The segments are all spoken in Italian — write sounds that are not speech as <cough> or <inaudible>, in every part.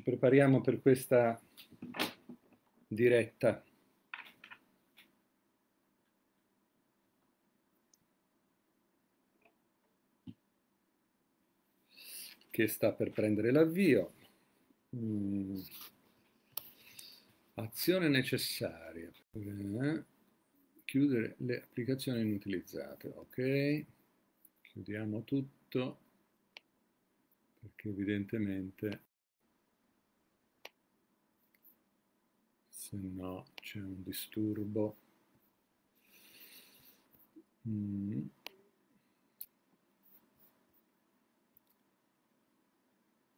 ci prepariamo per questa diretta. che sta per prendere l'avvio. Mm. Azione necessaria. Eh? Chiudere le applicazioni inutilizzate. Ok. Chiudiamo tutto perché evidentemente se no c'è un disturbo. Mm.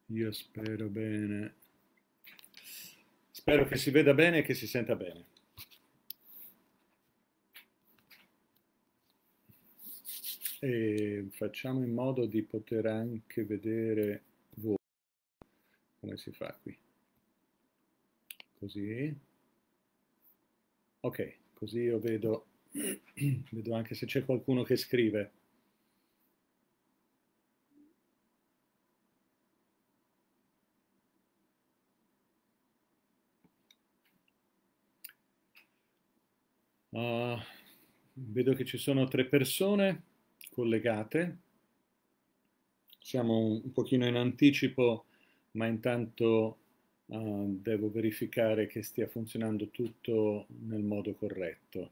Io spero bene. Spero che si veda bene e che si senta bene. E facciamo in modo di poter anche vedere voi come si fa qui. Così. Ok, così io vedo, <clears throat> vedo anche se c'è qualcuno che scrive. Uh, vedo che ci sono tre persone collegate. Siamo un pochino in anticipo, ma intanto Ah, devo verificare che stia funzionando tutto nel modo corretto.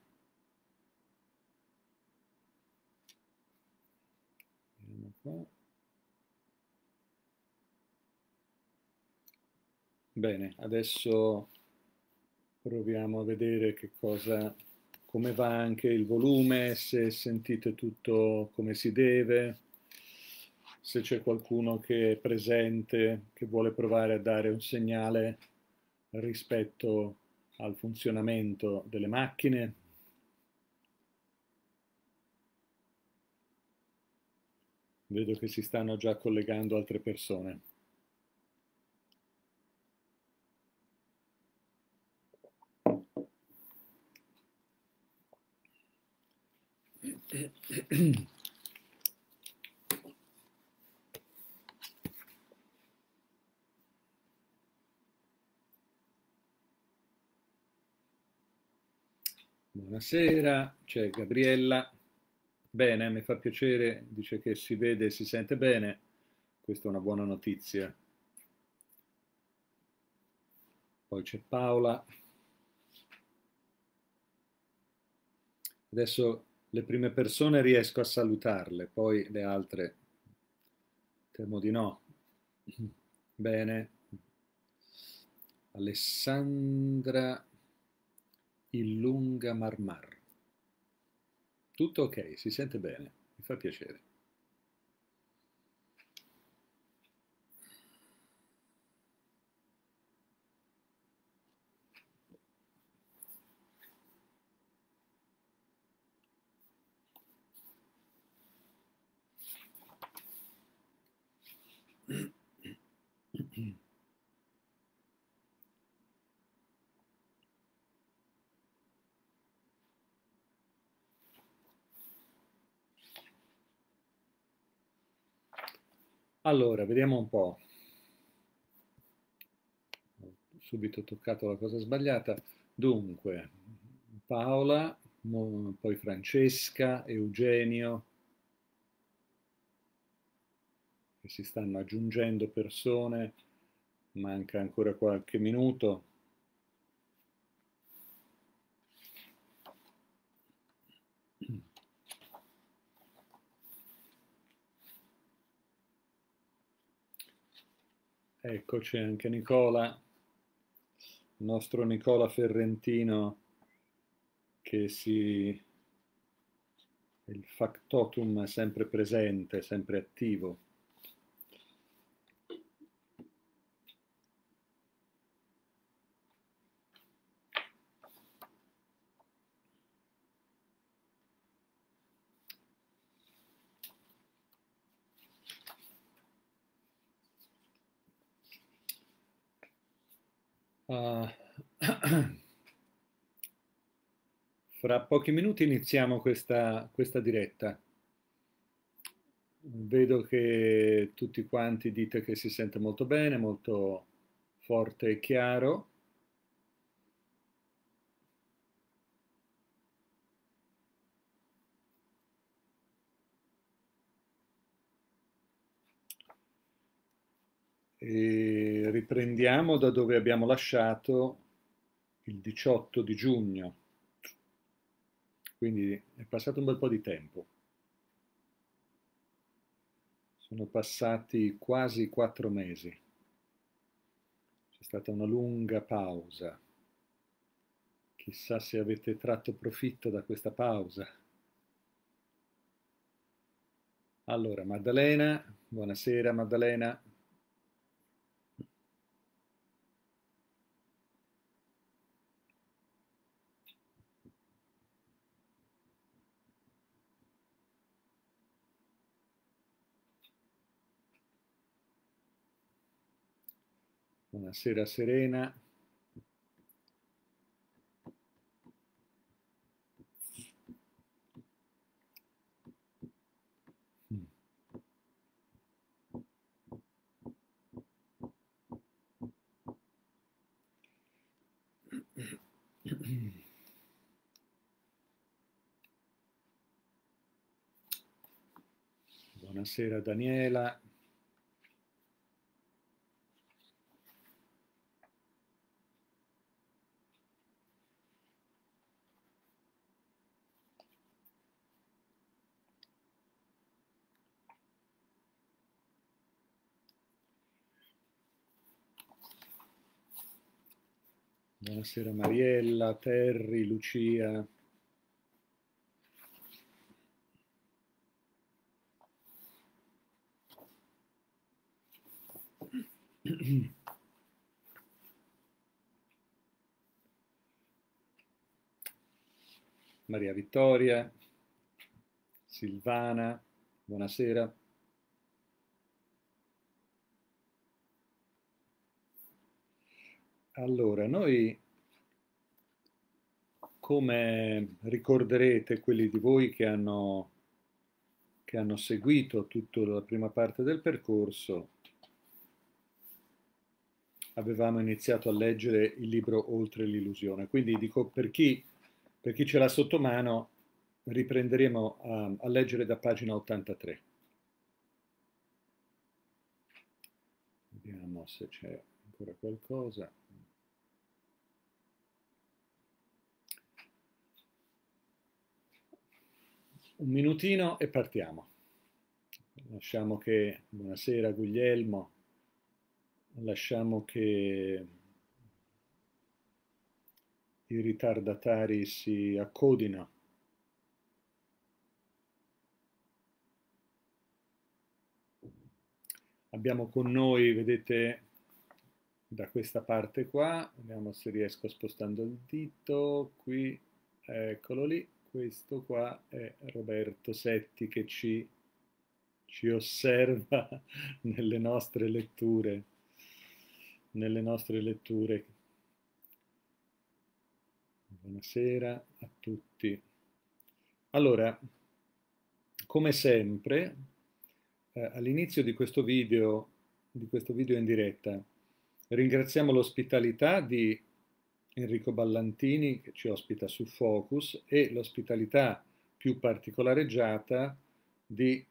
Bene, adesso proviamo a vedere che cosa, come va anche il volume, se sentite tutto come si deve se c'è qualcuno che è presente, che vuole provare a dare un segnale rispetto al funzionamento delle macchine. Vedo che si stanno già collegando altre persone. <clears throat> Buonasera, c'è Gabriella. Bene, mi fa piacere, dice che si vede e si sente bene. Questa è una buona notizia. Poi c'è Paola. Adesso le prime persone riesco a salutarle, poi le altre temo di no. Bene. Alessandra il lunga marmar. Tutto ok, si sente bene, mi fa piacere. Allora, vediamo un po'. Ho subito toccato la cosa sbagliata. Dunque, Paola, poi Francesca, Eugenio, che si stanno aggiungendo persone, manca ancora qualche minuto. Eccoci anche Nicola, il nostro Nicola Ferrentino che si... il factotum è sempre presente, sempre attivo. Fra pochi minuti iniziamo questa, questa diretta. Vedo che tutti quanti dite che si sente molto bene, molto forte e chiaro. E riprendiamo da dove abbiamo lasciato il 18 di giugno. Quindi è passato un bel po' di tempo. Sono passati quasi quattro mesi. C'è stata una lunga pausa. Chissà se avete tratto profitto da questa pausa. Allora, Maddalena, buonasera Maddalena. Buonasera Serena. Buonasera Daniela. buonasera Mariella, Terry, Lucia. Maria Vittoria, Silvana, buonasera. Allora, noi come ricorderete quelli di voi che hanno, che hanno seguito tutta la prima parte del percorso, avevamo iniziato a leggere il libro Oltre l'illusione. Quindi dico per chi, per chi ce l'ha sotto mano, riprenderemo a, a leggere da pagina 83. Vediamo se c'è ancora qualcosa. Un minutino e partiamo. Lasciamo che... Buonasera Guglielmo. Lasciamo che i ritardatari si accodino. Abbiamo con noi, vedete, da questa parte qua, vediamo se riesco spostando il dito, qui, eccolo lì, questo qua è Roberto Setti che ci, ci osserva <laughs> nelle nostre letture, nelle nostre letture. Buonasera a tutti. Allora, come sempre, eh, all'inizio di questo video, di questo video in diretta, ringraziamo l'ospitalità di Enrico Ballantini che ci ospita su Focus e l'ospitalità più particolareggiata di eh,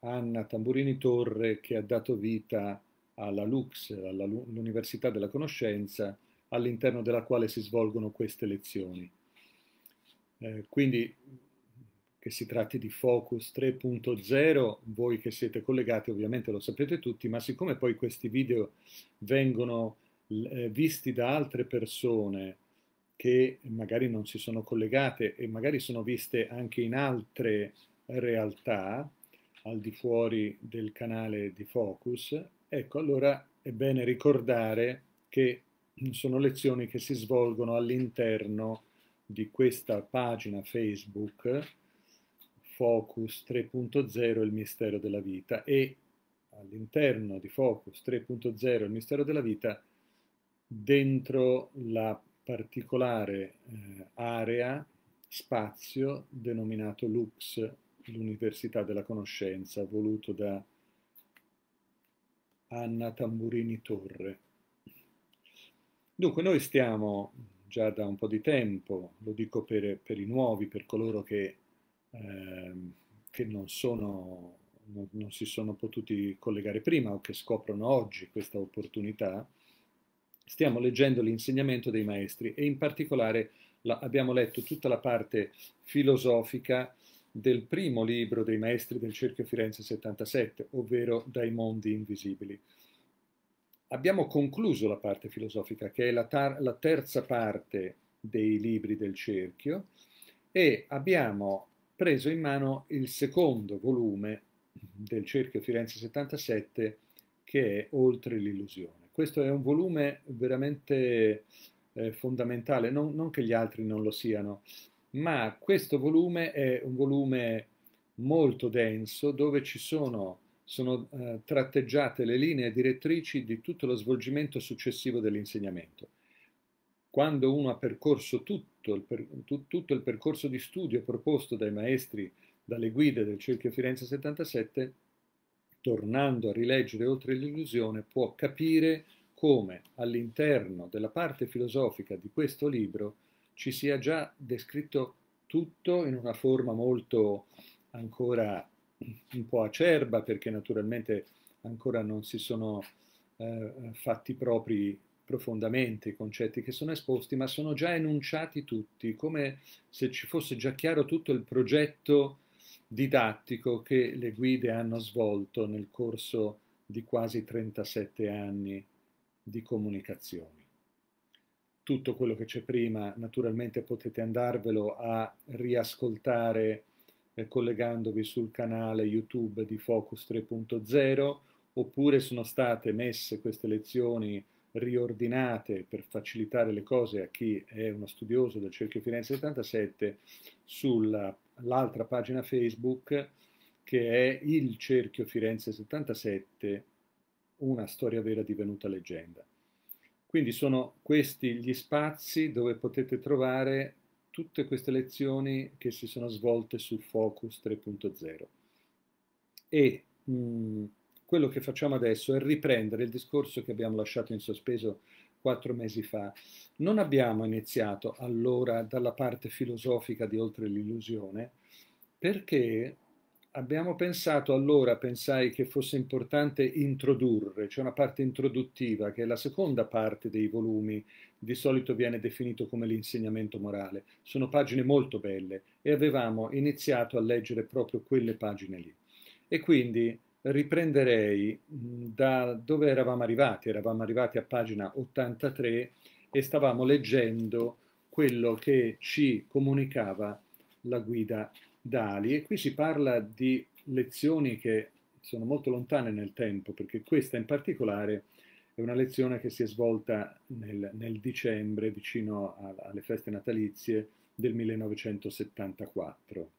Anna Tamburini Torre che ha dato vita alla Lux, all'Università della Conoscenza, all'interno della quale si svolgono queste lezioni. Eh, quindi che si tratti di Focus 3.0, voi che siete collegati ovviamente lo sapete tutti, ma siccome poi questi video vengono eh, visti da altre persone che magari non si sono collegate e magari sono viste anche in altre realtà al di fuori del canale di Focus, ecco allora è bene ricordare che sono lezioni che si svolgono all'interno di questa pagina Facebook Focus 3.0 il mistero della vita e all'interno di Focus 3.0 il mistero della vita dentro la particolare eh, area, spazio denominato Lux, l'Università della Conoscenza, voluto da Anna Tamburini Torre. Dunque, noi stiamo già da un po' di tempo, lo dico per, per i nuovi, per coloro che, eh, che non, sono, non, non si sono potuti collegare prima o che scoprono oggi questa opportunità, stiamo leggendo l'insegnamento dei maestri e in particolare la, abbiamo letto tutta la parte filosofica del primo libro dei maestri del Cerchio Firenze 77, ovvero Dai mondi invisibili. Abbiamo concluso la parte filosofica, che è la, la terza parte dei libri del Cerchio, e abbiamo preso in mano il secondo volume del Cerchio Firenze 77, che è Oltre l'illusione questo è un volume veramente eh, fondamentale, non, non, che gli altri non lo siano, ma questo volume è un volume molto denso dove ci sono, sono eh, tratteggiate le linee direttrici di tutto lo svolgimento successivo dell'insegnamento. Quando uno ha percorso tutto il, per, tu, tutto il percorso di studio proposto dai maestri, dalle guide del Cerchio Firenze 77, tornando a rileggere oltre l'illusione, può capire come all'interno della parte filosofica di questo libro ci sia già descritto tutto in una forma molto ancora un po' acerba, perché naturalmente ancora non si sono eh, fatti propri profondamente i concetti che sono esposti, ma sono già enunciati tutti, come se ci fosse già chiaro tutto il progetto didattico che le guide hanno svolto nel corso di quasi 37 anni di comunicazioni. Tutto quello che c'è prima, naturalmente potete andarvelo a riascoltare eh, collegandovi sul canale YouTube di Focus 3.0, oppure sono state messe queste lezioni riordinate per facilitare le cose a chi è uno studioso del Cerchio Firenze 77 sulla l'altra pagina Facebook che è Il Cerchio Firenze 77, una storia vera divenuta leggenda. Quindi sono questi gli spazi dove potete trovare tutte queste lezioni che si sono svolte su Focus 3.0. E mh, mm, quello che facciamo adesso è riprendere il discorso che abbiamo lasciato in sospeso quattro mesi fa. Non abbiamo iniziato allora dalla parte filosofica di Oltre l'illusione, perché abbiamo pensato allora, pensai che fosse importante introdurre, c'è cioè una parte introduttiva che è la seconda parte dei volumi, di solito viene definito come l'insegnamento morale, sono pagine molto belle e avevamo iniziato a leggere proprio quelle pagine lì. E quindi riprenderei mm, da dove eravamo arrivati. Eravamo arrivati a pagina 83 e stavamo leggendo quello che ci comunicava la guida Dali. E qui si parla di lezioni che sono molto lontane nel tempo, perché questa in particolare è una lezione che si è svolta nel, nel dicembre, vicino a, alle feste natalizie del 1974.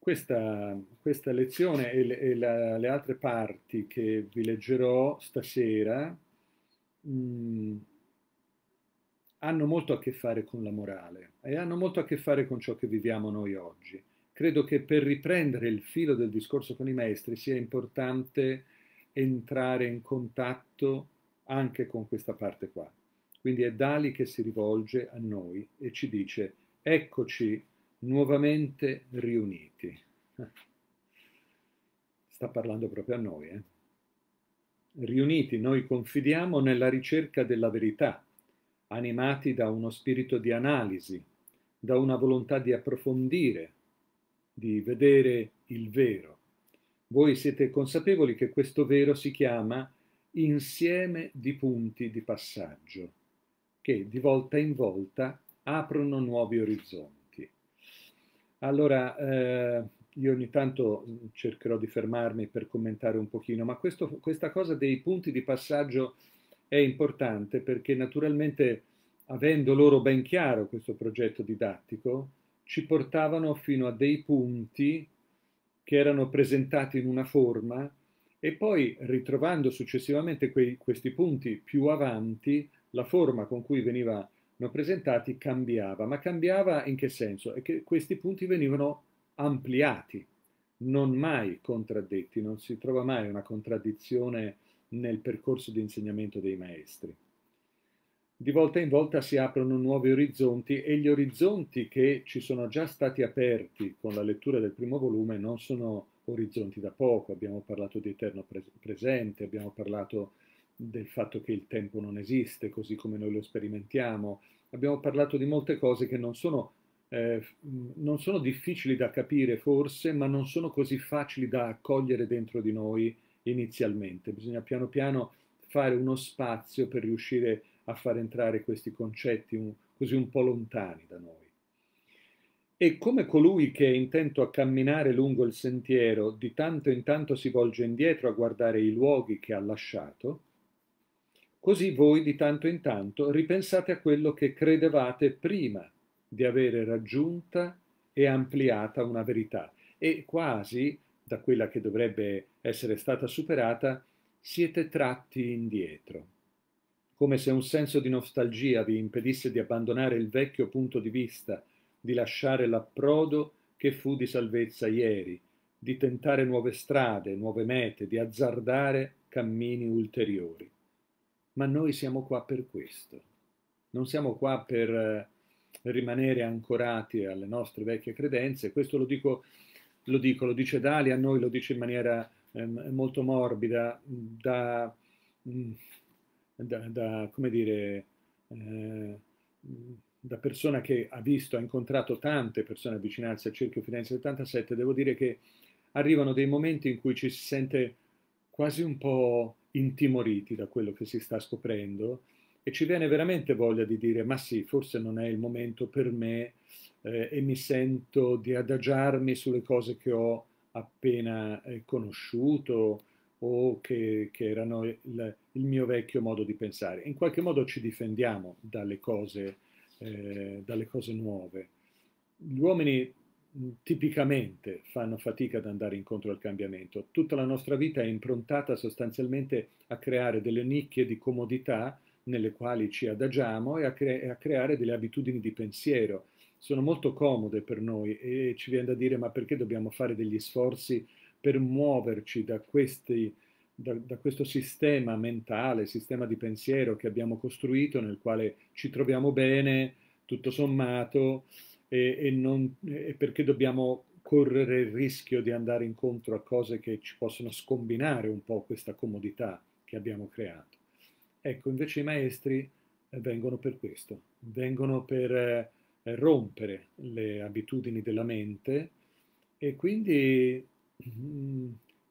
Questa, questa lezione e, le, e la, le, altre parti che vi leggerò stasera mh, mm, hanno molto a che fare con la morale e hanno molto a che fare con ciò che viviamo noi oggi. Credo che per riprendere il filo del discorso con i maestri sia importante entrare in contatto anche con questa parte qua. Quindi è Dali che si rivolge a noi e ci dice eccoci nuovamente riuniti. Sta parlando proprio a noi. Eh? Riuniti noi confidiamo nella ricerca della verità, animati da uno spirito di analisi, da una volontà di approfondire, di vedere il vero. Voi siete consapevoli che questo vero si chiama insieme di punti di passaggio, che di volta in volta aprono nuovi orizzonti. Allora, eh, io ogni tanto cercherò di fermarmi per commentare un pochino, ma questo, questa cosa dei punti di passaggio è importante perché naturalmente avendo loro ben chiaro questo progetto didattico, ci portavano fino a dei punti che erano presentati in una forma e poi ritrovando successivamente quei, questi punti più avanti, la forma con cui veniva no, presentati cambiava, ma cambiava in che senso? È che questi punti venivano ampliati, non mai contraddetti, non si trova mai una contraddizione nel percorso di insegnamento dei maestri. Di volta in volta si aprono nuovi orizzonti e gli orizzonti che ci sono già stati aperti con la lettura del primo volume non sono orizzonti da poco, abbiamo parlato di eterno presente, abbiamo parlato del fatto che il tempo non esiste così come noi lo sperimentiamo. Abbiamo parlato di molte cose che non sono, eh, non sono difficili da capire forse, ma non sono così facili da accogliere dentro di noi inizialmente. Bisogna piano piano fare uno spazio per riuscire a far entrare questi concetti un, così un po' lontani da noi. E come colui che è intento a camminare lungo il sentiero di tanto in tanto si volge indietro a guardare i luoghi che ha lasciato, Così voi di tanto in tanto ripensate a quello che credevate prima di avere raggiunta e ampliata una verità e quasi da quella che dovrebbe essere stata superata siete tratti indietro, come se un senso di nostalgia vi impedisse di abbandonare il vecchio punto di vista, di lasciare l'approdo che fu di salvezza ieri, di tentare nuove strade, nuove mete, di azzardare cammini ulteriori ma noi siamo qua per questo. Non siamo qua per eh, rimanere ancorati alle nostre vecchie credenze, questo lo dico, lo, dico, lo dice Dali, a noi lo dice in maniera eh, molto morbida, da, mm, da, da come dire, eh, da persona che ha visto, ha incontrato tante persone avvicinarsi al Cerchio Firenze 77, devo dire che arrivano dei momenti in cui ci si sente quasi un po' intimoriti da quello che si sta scoprendo e ci viene veramente voglia di dire ma sì, forse non è il momento per me eh, e mi sento di adagiarmi sulle cose che ho appena eh, conosciuto o che, che erano il, il, mio vecchio modo di pensare. In qualche modo ci difendiamo dalle cose, eh, dalle cose nuove. Gli uomini Mm, tipicamente fanno fatica ad andare incontro al cambiamento. Tutta la nostra vita è improntata sostanzialmente a creare delle nicchie di comodità nelle quali ci adagiamo e a, cre- a creare delle abitudini di pensiero. Sono molto comode per noi e ci viene da dire ma perché dobbiamo fare degli sforzi per muoverci da, questi, da, da questo sistema mentale, sistema di pensiero che abbiamo costruito nel quale ci troviamo bene, tutto sommato, e, e, non, e perché dobbiamo correre il rischio di andare incontro a cose che ci possono scombinare un po' questa comodità che abbiamo creato. Ecco, invece i maestri eh, vengono per questo, vengono per eh, rompere le abitudini della mente e quindi mm,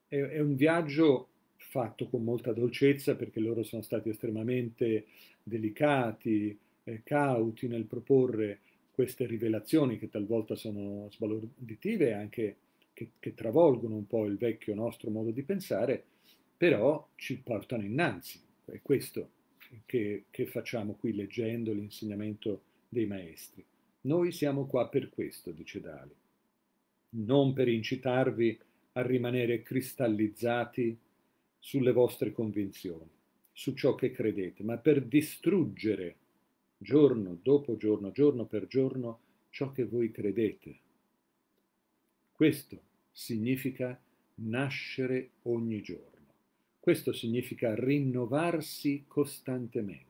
è, un viaggio fatto con molta dolcezza perché loro sono stati estremamente delicati, eh, cauti nel proporre queste rivelazioni che talvolta sono sbalorditive, e anche che, che travolgono un po' il vecchio nostro modo di pensare, però ci portano innanzi. È questo che, che facciamo qui leggendo l'insegnamento dei maestri. Noi siamo qua per questo, dice Dali, non per incitarvi a rimanere cristallizzati sulle vostre convinzioni, su ciò che credete, ma per distruggere giorno dopo giorno, giorno per giorno, ciò che voi credete. Questo significa nascere ogni giorno. Questo significa rinnovarsi costantemente.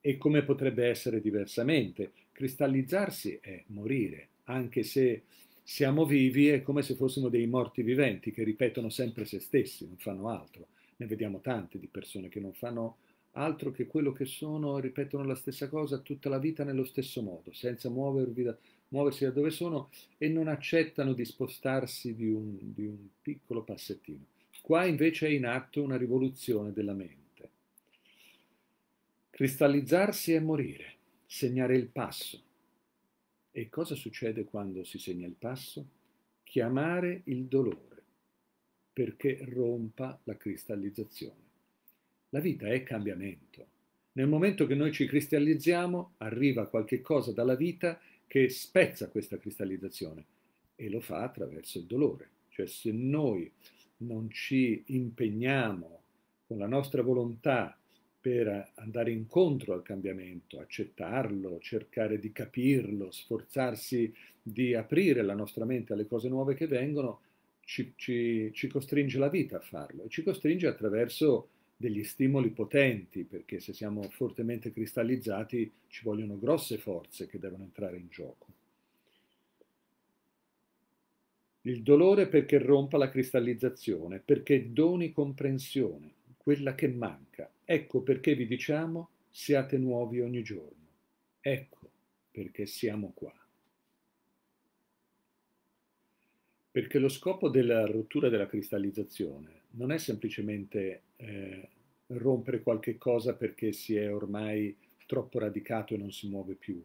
E come potrebbe essere diversamente? Cristallizzarsi è morire, anche se siamo vivi è come se fossimo dei morti viventi che ripetono sempre se stessi, non fanno altro. Ne vediamo tante di persone che non fanno altro altro che quello che sono, ripetono la stessa cosa tutta la vita nello stesso modo, senza da, muoversi da dove sono e non accettano di spostarsi di un, di un piccolo passettino. Qua invece è in atto una rivoluzione della mente. Cristallizzarsi è morire, segnare il passo. E cosa succede quando si segna il passo? Chiamare il dolore perché rompa la cristallizzazione. La vita è cambiamento. Nel momento che noi ci cristallizziamo, arriva qualche cosa dalla vita che spezza questa cristallizzazione e lo fa attraverso il dolore. Cioè se noi non ci impegniamo con la nostra volontà per andare incontro al cambiamento, accettarlo, cercare di capirlo, sforzarsi di aprire la nostra mente alle cose nuove che vengono, ci, ci, ci costringe la vita a farlo e ci costringe attraverso degli stimoli potenti, perché se siamo fortemente cristallizzati ci vogliono grosse forze che devono entrare in gioco. Il dolore perché rompa la cristallizzazione, perché doni comprensione, quella che manca. Ecco perché vi diciamo siate nuovi ogni giorno. Ecco perché siamo qua. Perché lo scopo della rottura della cristallizzazione non è semplicemente eh, rompere qualche cosa perché si è ormai troppo radicato e non si muove più,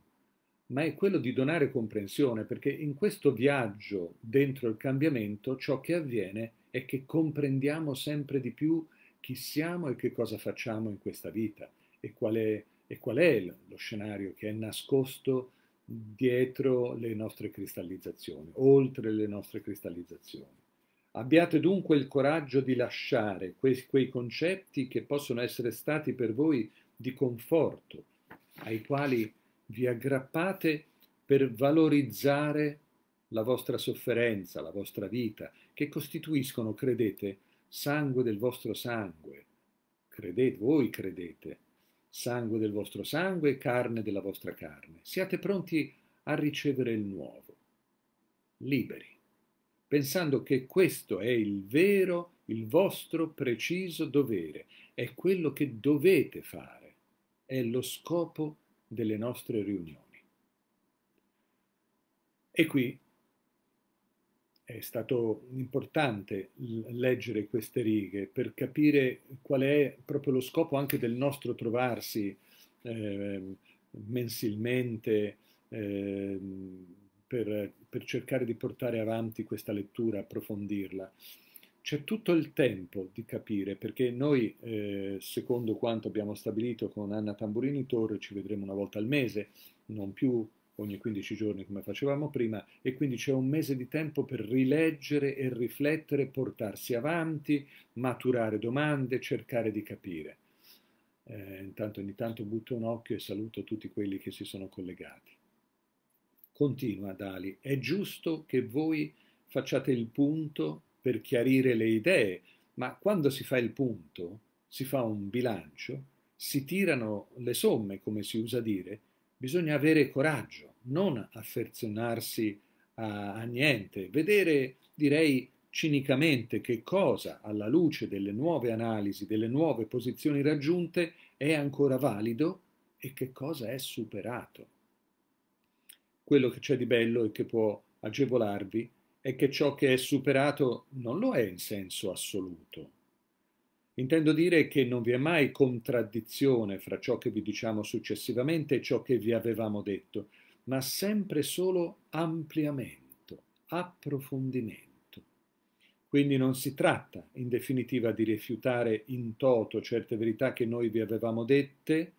ma è quello di donare comprensione, perché in questo viaggio dentro il cambiamento ciò che avviene è che comprendiamo sempre di più chi siamo e che cosa facciamo in questa vita e qual è, e qual è lo scenario che è nascosto dietro le nostre cristallizzazioni, oltre le nostre cristallizzazioni. Abbiate dunque il coraggio di lasciare quei, quei concetti che possono essere stati per voi di conforto, ai quali vi aggrappate per valorizzare la vostra sofferenza, la vostra vita, che costituiscono, credete, sangue del vostro sangue. Credete, voi credete, sangue del vostro sangue e carne della vostra carne. Siate pronti a ricevere il nuovo, liberi, pensando che questo è il vero, il vostro preciso dovere, è quello che dovete fare, è lo scopo delle nostre riunioni. E qui è stato importante leggere queste righe per capire qual è proprio lo scopo anche del nostro trovarsi eh, mensilmente eh, per, per, cercare di portare avanti questa lettura, approfondirla. C'è tutto il tempo di capire, perché noi, eh, secondo quanto abbiamo stabilito con Anna Tamburini Torre, ci vedremo una volta al mese, non più ogni 15 giorni come facevamo prima e quindi c'è un mese di tempo per rileggere e riflettere, portarsi avanti, maturare domande, cercare di capire. Eh, intanto ogni tanto butto un occhio e saluto tutti quelli che si sono collegati. Continua Dali, è giusto che voi facciate il punto per chiarire le idee, ma quando si fa il punto, si fa un bilancio, si tirano le somme, come si usa dire, Bisogna avere coraggio, non affezionarsi a, a niente, vedere, direi, cinicamente che cosa, alla luce delle nuove analisi, delle nuove posizioni raggiunte, è ancora valido e che cosa è superato. Quello che c'è di bello e che può agevolarvi è che ciò che è superato non lo è in senso assoluto Intendo dire che non vi è mai contraddizione fra ciò che vi diciamo successivamente e ciò che vi avevamo detto, ma sempre solo ampliamento, approfondimento. Quindi non si tratta in definitiva di rifiutare in toto certe verità che noi vi avevamo dette,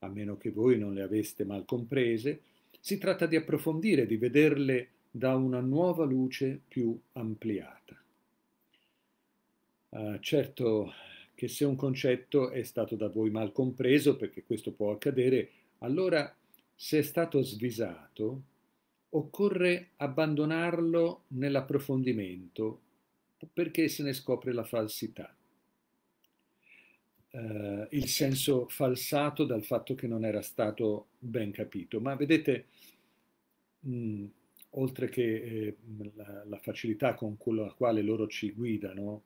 a meno che voi non le aveste mal comprese, si tratta di approfondire, di vederle da una nuova luce più ampliata. Eh, certo che se un concetto è stato da voi mal compreso, perché questo può accadere, allora se è stato svisato, occorre abbandonarlo nell'approfondimento perché se ne scopre la falsità. Uh, il senso falsato dal fatto che non era stato ben capito. Ma vedete, mh, oltre che eh, la, la, facilità con la quale loro ci guidano,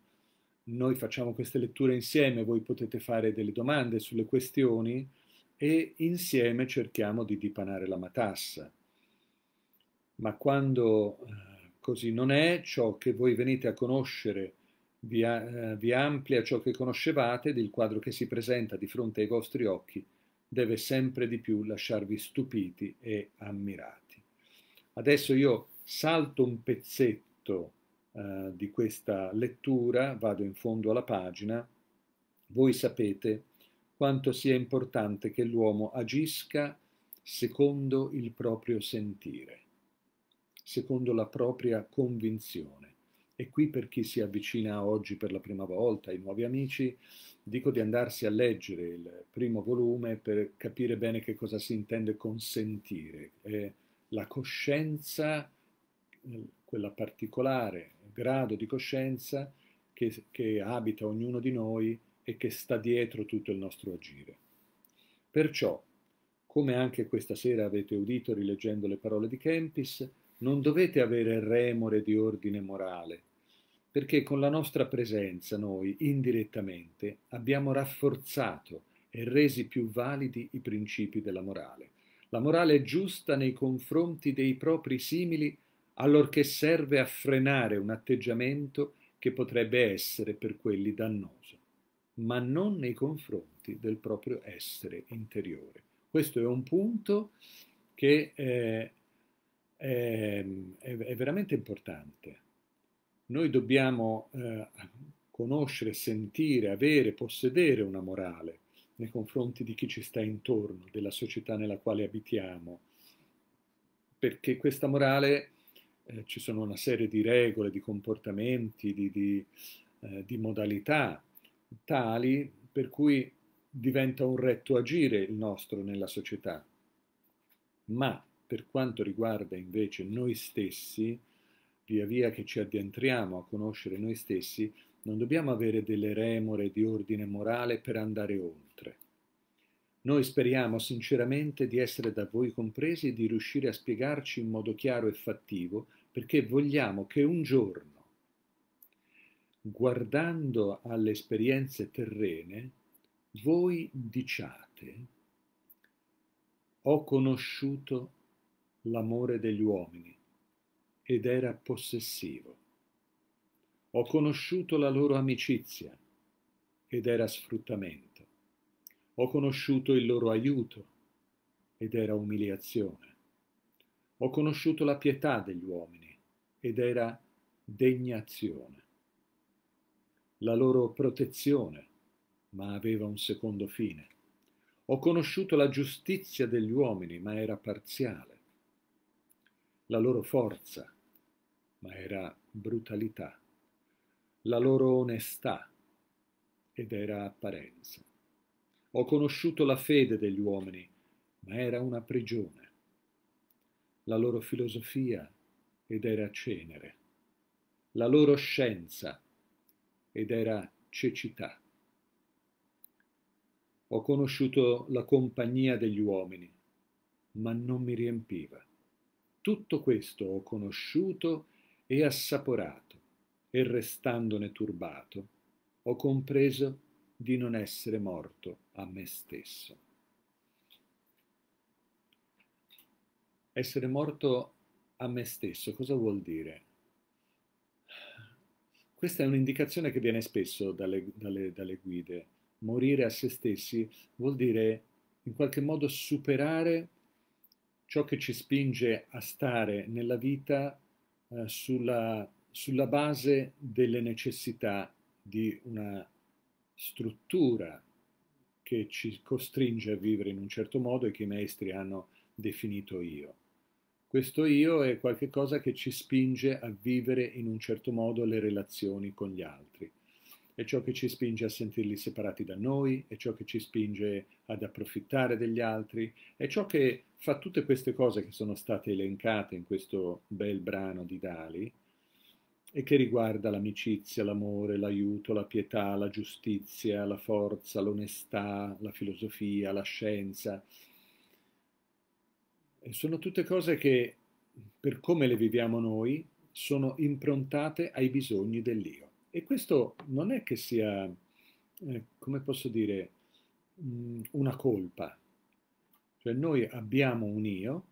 noi facciamo queste letture insieme, voi potete fare delle domande sulle questioni e insieme cerchiamo di dipanare la matassa. Ma quando eh, così non è, ciò che voi venite a conoscere vi, eh, vi amplia ciò che conoscevate ed il quadro che si presenta di fronte ai vostri occhi deve sempre di più lasciarvi stupiti e ammirati. Adesso io salto un pezzetto eh, di questa lettura, vado in fondo alla pagina, voi sapete quanto sia importante che l'uomo agisca secondo il proprio sentire, secondo la propria convinzione. E qui per chi si avvicina oggi per la prima volta, i nuovi amici, dico di andarsi a leggere il primo volume per capire bene che cosa si intende con sentire. È la coscienza quella particolare grado di coscienza che, che abita ognuno di noi e che sta dietro tutto il nostro agire. Perciò, come anche questa sera avete udito rileggendo le parole di Kempis, non dovete avere remore di ordine morale, perché con la nostra presenza noi indirettamente abbiamo rafforzato e resi più validi i principi della morale. La morale è giusta nei confronti dei propri simili allorché serve a frenare un atteggiamento che potrebbe essere per quelli dannoso, ma non nei confronti del proprio essere interiore. Questo è un punto che eh, è, è, è veramente importante. Noi dobbiamo eh, conoscere, sentire, avere, possedere una morale nei confronti di chi ci sta intorno, della società nella quale abitiamo, perché questa morale eh, ci sono una serie di regole, di comportamenti, di, di, eh, di, modalità tali per cui diventa un retto agire il nostro nella società. Ma per quanto riguarda invece noi stessi, via via che ci addentriamo a conoscere noi stessi, non dobbiamo avere delle remore di ordine morale per andare oltre. Noi speriamo sinceramente di essere da voi compresi e di riuscire a spiegarci in modo chiaro e fattivo perché vogliamo che un giorno, guardando alle esperienze terrene, voi diciate, ho conosciuto l'amore degli uomini ed era possessivo. Ho conosciuto la loro amicizia ed era sfruttamento. Ho conosciuto il loro aiuto ed era umiliazione. Ho conosciuto la pietà degli uomini ed era degnazione. La loro protezione, ma aveva un secondo fine. Ho conosciuto la giustizia degli uomini, ma era parziale. La loro forza, ma era brutalità. La loro onestà, ed era apparenza. Ho conosciuto la fede degli uomini, ma era una prigione. La loro filosofia ed era cenere, la loro scienza ed era cecità. Ho conosciuto la compagnia degli uomini, ma non mi riempiva. Tutto questo ho conosciuto e assaporato, e restandone turbato, ho compreso di non essere morto a me stesso. Essere morto a me stesso. Cosa vuol dire? Questa è un'indicazione che viene spesso dalle, dalle, dalle guide. Morire a se stessi vuol dire in qualche modo superare ciò che ci spinge a stare nella vita eh, sulla, sulla base delle necessità di una struttura che ci costringe a vivere in un certo modo e che i maestri hanno definito io. Questo io è qualcosa che ci spinge a vivere in un certo modo le relazioni con gli altri. È ciò che ci spinge a sentirli separati da noi, è ciò che ci spinge ad approfittare degli altri, è ciò che fa tutte queste cose che sono state elencate in questo bel brano di Dali e che riguarda l'amicizia, l'amore, l'aiuto, la pietà, la giustizia, la forza, l'onestà, la filosofia, la scienza, sono tutte cose che, per come le viviamo noi, sono improntate ai bisogni dell'io. E questo non è che sia, eh, come posso dire, mm, una colpa. Cioè noi abbiamo un io,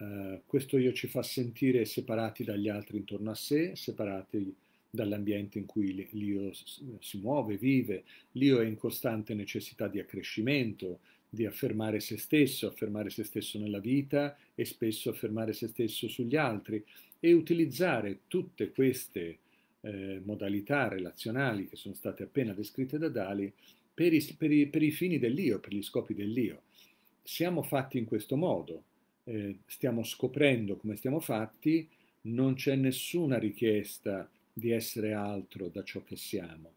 eh, questo io ci fa sentire separati dagli altri intorno a sé, separati dall'ambiente in cui l'io si muove, vive, l'io è in costante necessità di accrescimento, di affermare se stesso, affermare se stesso nella vita e spesso affermare se stesso sugli altri e utilizzare tutte queste eh, modalità relazionali che sono state appena descritte da Dali per i, per i, per i fini dell'io, per gli scopi dell'io. Siamo fatti in questo modo, eh, stiamo scoprendo come stiamo fatti, non c'è nessuna richiesta di essere altro da ciò che siamo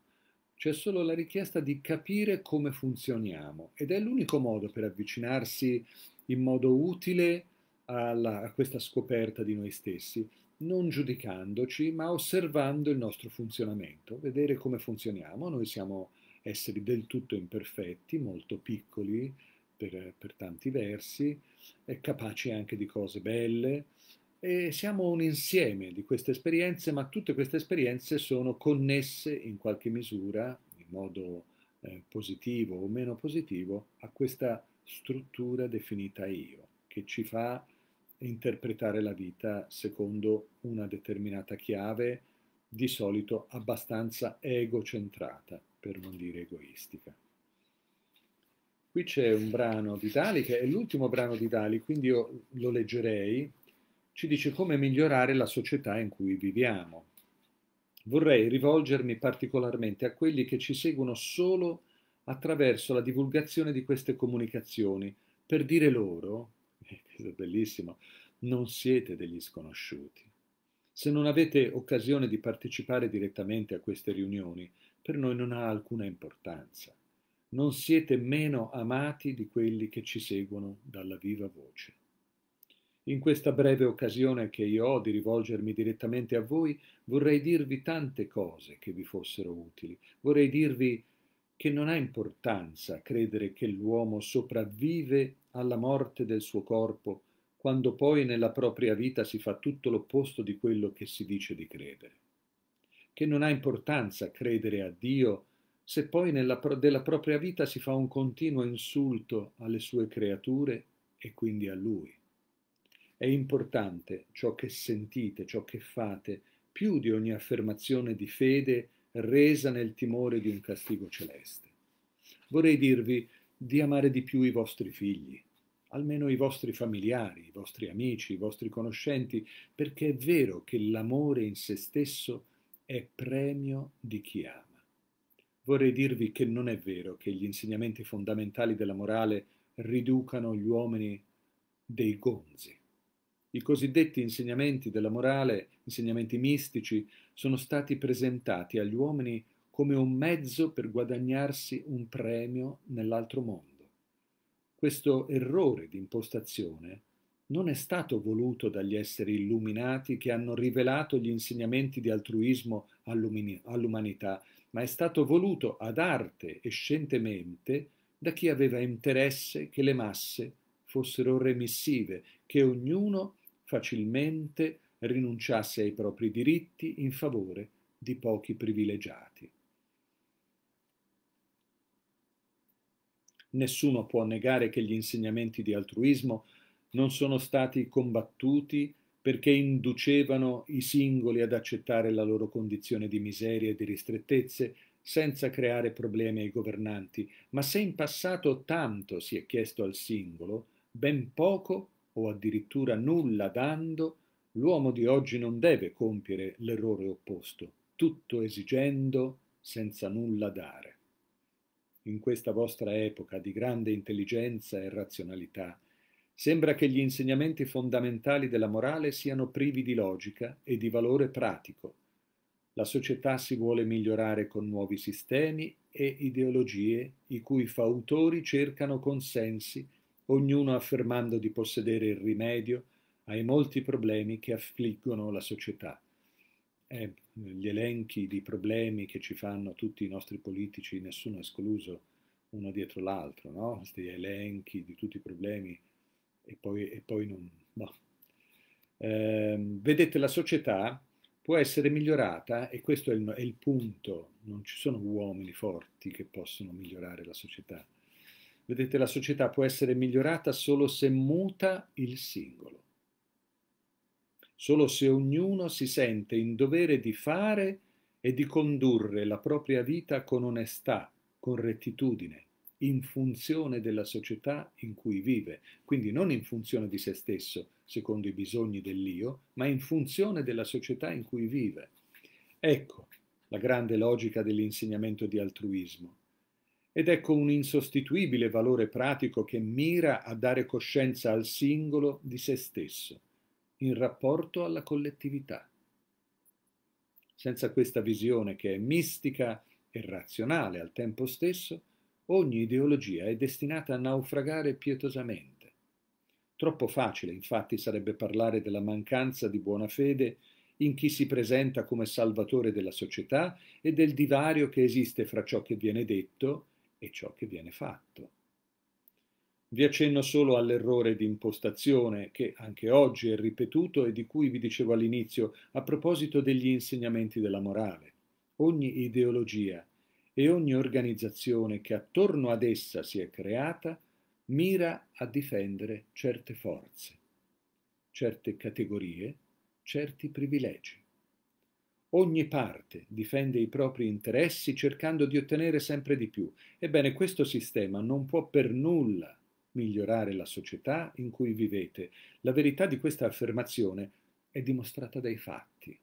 c'è solo la richiesta di capire come funzioniamo ed è l'unico modo per avvicinarsi in modo utile alla, a questa scoperta di noi stessi, non giudicandoci ma osservando il nostro funzionamento, vedere come funzioniamo. Noi siamo esseri del tutto imperfetti, molto piccoli per, per tanti versi, capaci anche di cose belle, e siamo un insieme di queste esperienze, ma tutte queste esperienze sono connesse in qualche misura, in modo eh, positivo o meno positivo, a questa struttura definita io, che ci fa interpretare la vita secondo una determinata chiave, di solito abbastanza egocentrata, per non dire egoistica. Qui c'è un brano di Dali, che è l'ultimo brano di Dali, quindi io lo leggerei ci dice come migliorare la società in cui viviamo. Vorrei rivolgermi particolarmente a quelli che ci seguono solo attraverso la divulgazione di queste comunicazioni, per dire loro, <laughs> eh, è bellissimo, non siete degli sconosciuti. Se non avete occasione di partecipare direttamente a queste riunioni, per noi non ha alcuna importanza. Non siete meno amati di quelli che ci seguono dalla viva voce. In questa breve occasione che io ho di rivolgermi direttamente a voi, vorrei dirvi tante cose che vi fossero utili. Vorrei dirvi che non ha importanza credere che l'uomo sopravvive alla morte del suo corpo quando poi nella propria vita si fa tutto l'opposto di quello che si dice di credere. Che non ha importanza credere a Dio se poi nella pro- della propria vita si fa un continuo insulto alle sue creature e quindi a Lui. È importante ciò che sentite, ciò che fate, più di ogni affermazione di fede resa nel timore di un castigo celeste. Vorrei dirvi di amare di più i vostri figli, almeno i vostri familiari, i vostri amici, i vostri conoscenti, perché è vero che l'amore in se stesso è premio di chi ama. Vorrei dirvi che non è vero che gli insegnamenti fondamentali della morale riducano gli uomini dei gonzi i cosiddetti insegnamenti della morale, insegnamenti mistici, sono stati presentati agli uomini come un mezzo per guadagnarsi un premio nell'altro mondo. Questo errore di impostazione non è stato voluto dagli esseri illuminati che hanno rivelato gli insegnamenti di altruismo all'umanità, ma è stato voluto ad arte e scientemente da chi aveva interesse che le masse fossero remissive, che ognuno facilmente rinunciasse ai propri diritti in favore di pochi privilegiati. Nessuno può negare che gli insegnamenti di altruismo non sono stati combattuti perché inducevano i singoli ad accettare la loro condizione di miseria e di ristrettezze senza creare problemi ai governanti, ma se in passato tanto si è chiesto al singolo, ben poco o addirittura nulla dando, l'uomo di oggi non deve compiere l'errore opposto, tutto esigendo senza nulla dare. In questa vostra epoca di grande intelligenza e razionalità, sembra che gli insegnamenti fondamentali della morale siano privi di logica e di valore pratico. La società si vuole migliorare con nuovi sistemi e ideologie i cui fautori cercano consensi ognuno affermando di possedere il rimedio ai molti problemi che affliggono la società. Eh, gli elenchi di problemi che ci fanno tutti i nostri politici, nessuno escluso, uno dietro l'altro, no? Questi elenchi di tutti i problemi e poi, e poi non... No. Eh, vedete, la società può essere migliorata e questo è il, è il punto, non ci sono uomini forti che possono migliorare la società Vedete, la società può essere migliorata solo se muta il singolo, solo se ognuno si sente in dovere di fare e di condurre la propria vita con onestà, con rettitudine, in funzione della società in cui vive, quindi non in funzione di se stesso, secondo i bisogni dell'io, ma in funzione della società in cui vive. Ecco la grande logica dell'insegnamento di altruismo ed ecco un insostituibile valore pratico che mira a dare coscienza al singolo di se stesso, in rapporto alla collettività. Senza questa visione che è mistica e razionale al tempo stesso, ogni ideologia è destinata a naufragare pietosamente. Troppo facile infatti sarebbe parlare della mancanza di buona fede in chi si presenta come salvatore della società e del divario che esiste fra ciò che viene detto e ciò che viene fatto. Vi accenno solo all'errore di impostazione che anche oggi è ripetuto e di cui vi dicevo all'inizio a proposito degli insegnamenti della morale. Ogni ideologia e ogni organizzazione che attorno ad essa si è creata mira a difendere certe forze, certe categorie, certi privilegi. Ogni parte difende i propri interessi cercando di ottenere sempre di più. Ebbene, questo sistema non può per nulla migliorare la società in cui vivete. La verità di questa affermazione è dimostrata dai fatti.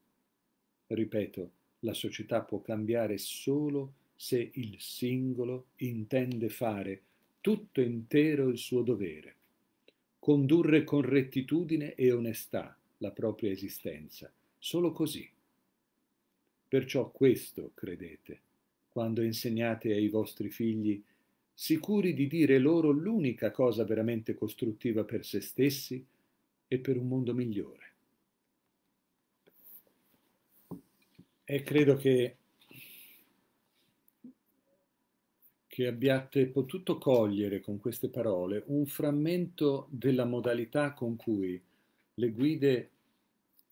Ripeto, la società può cambiare solo se il singolo intende fare tutto intero il suo dovere, condurre con rettitudine e onestà la propria esistenza. Solo così Perciò questo credete, quando insegnate ai vostri figli, sicuri di dire loro l'unica cosa veramente costruttiva per se stessi e per un mondo migliore. E credo che, che abbiate potuto cogliere con queste parole un frammento della modalità con cui le guide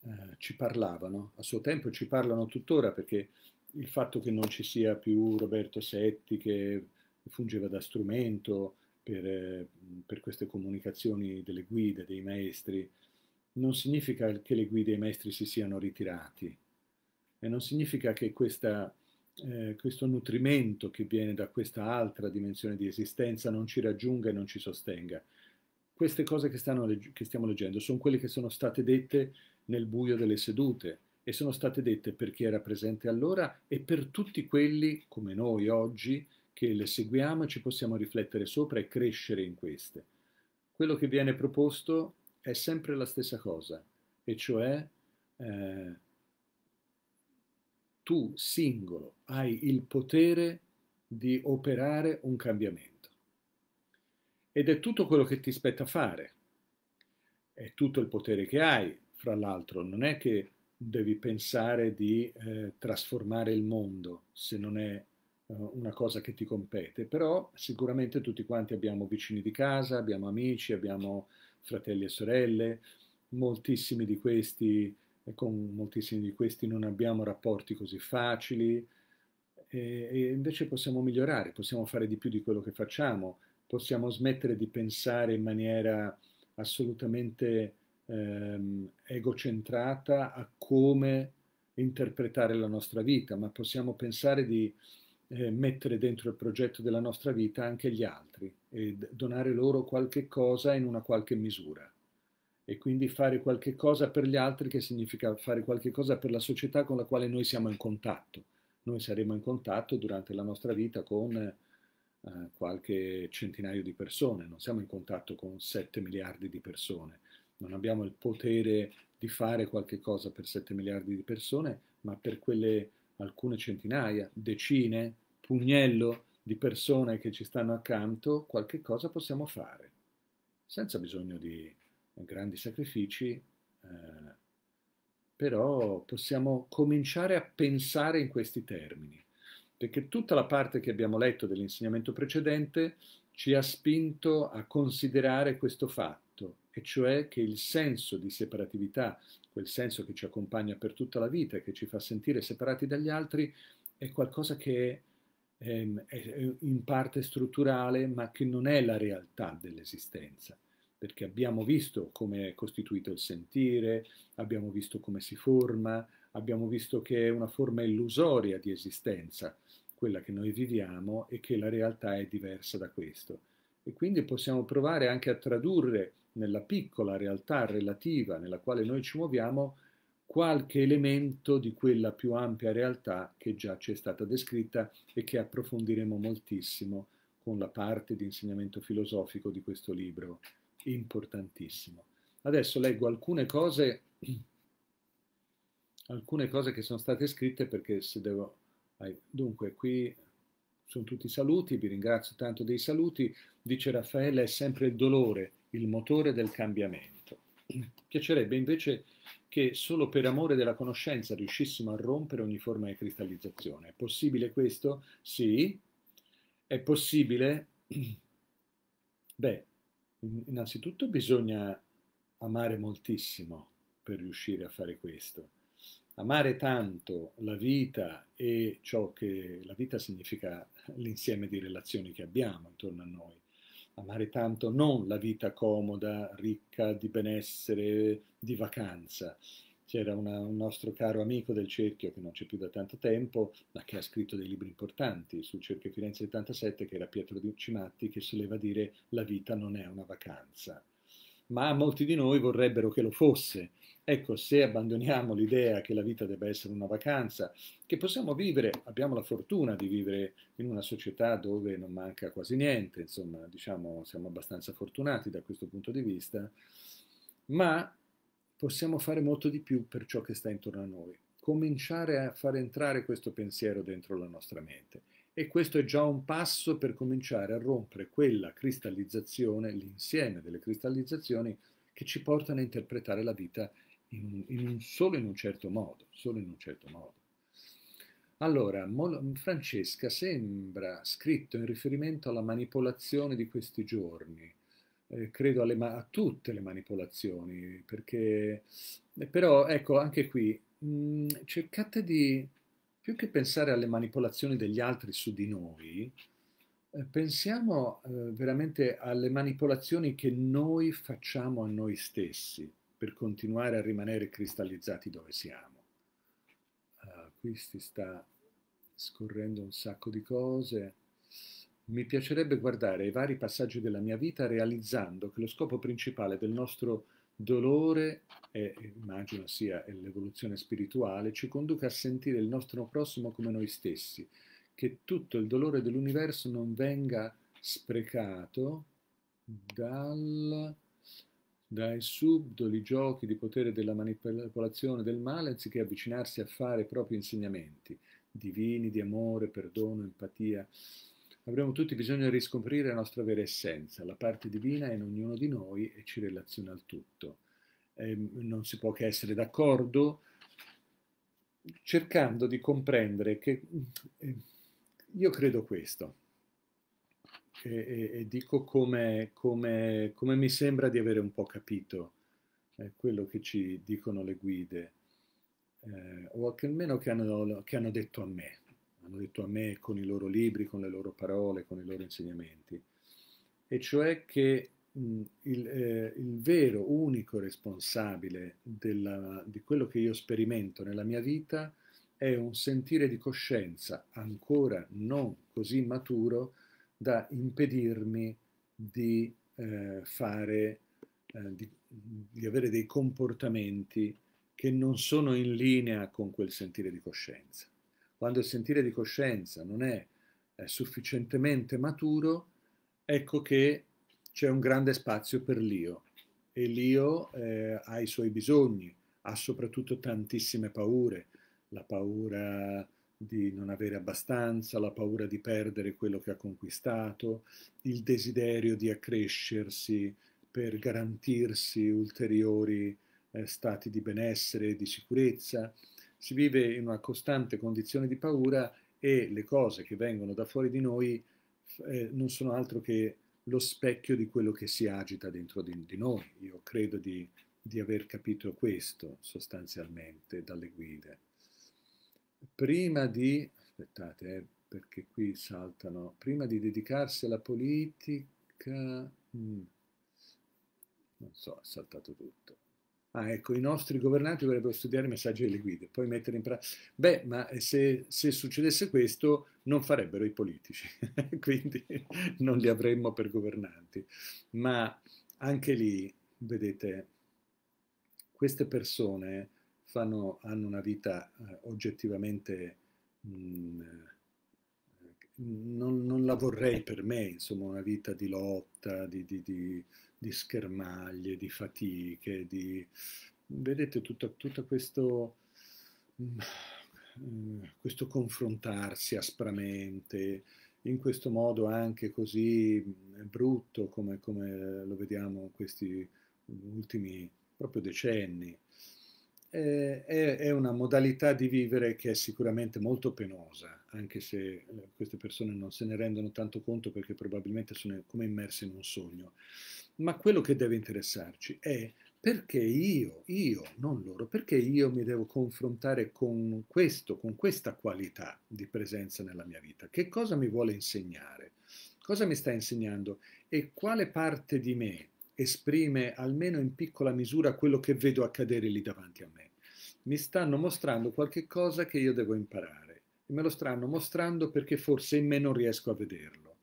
eh, ci parlavano, a suo tempo ci parlano tuttora perché il fatto che non ci sia più Roberto Setti che fungeva da strumento per, eh, per queste comunicazioni delle guide, dei maestri, non significa che le guide e i maestri si siano ritirati e non significa che questa, eh, questo nutrimento che viene da questa altra dimensione di esistenza non ci raggiunga e non ci sostenga. Queste cose che, stanno, che stiamo leggendo sono quelle che sono state dette nel buio delle sedute e sono state dette per chi era presente allora e per tutti quelli, come noi oggi, che le seguiamo e ci possiamo riflettere sopra e crescere in queste. Quello che viene proposto è sempre la stessa cosa, e cioè eh, tu singolo hai il potere di operare un cambiamento. Ed è tutto quello che ti spetta fare, è tutto il potere che hai, fra l'altro, non è che devi pensare di eh, trasformare il mondo se non è uh, una cosa che ti compete, però sicuramente tutti quanti abbiamo vicini di casa, abbiamo amici, abbiamo fratelli e sorelle, moltissimi di questi, eh, con moltissimi di questi non abbiamo rapporti così facili e, e invece possiamo migliorare, possiamo fare di più di quello che facciamo, possiamo smettere di pensare in maniera assolutamente ehm, egocentrata a come interpretare la nostra vita, ma possiamo pensare di eh, mettere dentro il progetto della nostra vita anche gli altri e donare loro qualche cosa in una qualche misura. E quindi fare qualche cosa per gli altri, che significa fare qualche cosa per la società con la quale noi siamo in contatto. Noi saremo in contatto durante la nostra vita con eh, qualche centinaio di persone, non siamo in contatto con 7 miliardi di persone non abbiamo il potere di fare qualche cosa per 7 miliardi di persone, ma per quelle alcune centinaia, decine, pugnello di persone che ci stanno accanto, qualche cosa possiamo fare, senza bisogno di grandi sacrifici, eh, però possiamo cominciare a pensare in questi termini, perché tutta la parte che abbiamo letto dell'insegnamento precedente ci ha spinto a considerare questo fatto e cioè che il senso di separatività, quel senso che ci accompagna per tutta la vita, e che ci fa sentire separati dagli altri, è qualcosa che ehm, è, è in parte strutturale, ma che non è la realtà dell'esistenza perché abbiamo visto come è costituito il sentire, abbiamo visto come si forma, abbiamo visto che è una forma illusoria di esistenza, quella che noi viviamo e che la realtà è diversa da questo. E quindi possiamo provare anche a tradurre nella piccola realtà relativa nella quale noi ci muoviamo qualche elemento di quella più ampia realtà che già ci è stata descritta e che approfondiremo moltissimo con la parte di insegnamento filosofico di questo libro, importantissimo. Adesso leggo alcune cose, alcune cose che sono state scritte perché se devo... Dunque, qui sono tutti saluti, vi ringrazio tanto dei saluti. Dice Raffaele, è sempre il dolore il motore del cambiamento. <clears throat> Piacerebbe invece che solo per amore della conoscenza riuscissimo a rompere ogni forma di cristallizzazione. È possibile questo? Sì. È possibile? <clears throat> Beh, innanzitutto bisogna amare moltissimo per riuscire a fare questo. Amare tanto la vita e ciò che la vita significa l'insieme di relazioni che abbiamo intorno a noi amare tanto non la vita comoda, ricca di benessere, di vacanza. C'era una, un nostro caro amico del cerchio che non c'è più da tanto tempo, ma che ha scritto dei libri importanti sul cerchio Firenze 77, che era Pietro Di Cimatti, che soleva dire la vita non è una vacanza ma molti di noi vorrebbero che lo fosse. Ecco, se abbandoniamo l'idea che la vita debba essere una vacanza, che possiamo vivere, abbiamo la fortuna di vivere in una società dove non manca quasi niente, insomma, diciamo, siamo abbastanza fortunati da questo punto di vista, ma possiamo fare molto di più per ciò che sta intorno a noi, cominciare a far entrare questo pensiero dentro la nostra mente e questo è già un passo per cominciare a rompere quella cristallizzazione, l'insieme delle cristallizzazioni che ci portano a interpretare la vita in, in, solo, in certo modo, solo in un certo modo. Allora, Francesca sembra scritto in riferimento alla manipolazione di questi giorni, eh, credo a tutte le manipolazioni, perché però ecco anche qui mh, mm, cercate di più che pensare alle manipolazioni degli altri su di noi, eh, pensiamo eh, veramente alle manipolazioni che noi facciamo a noi stessi per continuare a rimanere cristallizzati dove siamo. Uh, qui si sta scorrendo un sacco di cose. Mi piacerebbe guardare i vari passaggi della mia vita realizzando che lo scopo principale del nostro dolore, e immagino sia l'evoluzione spirituale, ci conduca a sentire il nostro prossimo come noi stessi, che tutto il dolore dell'universo non venga sprecato dal, dai subdoli giochi di potere della manipolazione del male, anziché avvicinarsi a fare i propri insegnamenti divini, di amore, perdono, empatia, Avremo tutti bisogno di riscoprire la nostra vera essenza, la parte divina in ognuno di noi e ci relaziona al tutto. Eh, non si può che essere d'accordo cercando di comprendere che eh, io credo questo e, e, e dico come, come, come, mi sembra di avere un po' capito eh, quello che ci dicono le guide eh, o almeno che hanno, che hanno detto a me hanno detto a me con i loro libri, con le loro parole, con i loro insegnamenti, e cioè che mh, il, eh, il, vero, unico responsabile della, di quello che io sperimento nella mia vita è un sentire di coscienza ancora non così maturo da impedirmi di eh, fare, eh, di, di avere dei comportamenti che non sono in linea con quel sentire di coscienza quando il sentire di coscienza non è, è eh, sufficientemente maturo, ecco che c'è un grande spazio per l'io e l'io eh, ha i suoi bisogni, ha soprattutto tantissime paure, la paura di non avere abbastanza, la paura di perdere quello che ha conquistato, il desiderio di accrescersi per garantirsi ulteriori eh, stati di benessere e di sicurezza si vive in una costante condizione di paura e le cose che vengono da fuori di noi eh, non sono altro che lo specchio di quello che si agita dentro di, di noi. Io credo di, di aver capito questo sostanzialmente dalle guide. Prima di, aspettate, eh, perché qui saltano, prima di dedicarsi alla politica, mh, mm, non so, è saltato tutto. Ah, ecco, i nostri governanti dovrebbero studiare i messaggi delle guide, poi mettere in pratica. Beh, ma se, se, succedesse questo non farebbero i politici, <laughs> quindi non li avremmo per governanti. Ma anche lì, vedete, queste persone fanno, hanno una vita eh, oggettivamente... Mh, mm, non, non, la vorrei per me, insomma, una vita di lotta, di, di, di, di schermaglie, di fatiche, di... Vedete tutto, tutto questo, mm, eh, questo confrontarsi aspramente, in questo modo anche così mm, brutto come, come lo vediamo questi ultimi proprio decenni. Eh, è, è una modalità di vivere che è sicuramente molto penosa anche se eh, queste persone non se ne rendono tanto conto perché probabilmente sono come immerse in un sogno. Ma quello che deve interessarci è perché io, io, non loro, perché io mi devo confrontare con questo, con questa qualità di presenza nella mia vita? Che cosa mi vuole insegnare? Cosa mi sta insegnando? E quale parte di me esprime almeno in piccola misura quello che vedo accadere lì davanti a me? Mi stanno mostrando qualche cosa che io devo imparare e me lo stanno mostrando perché forse in me non riesco a vederlo.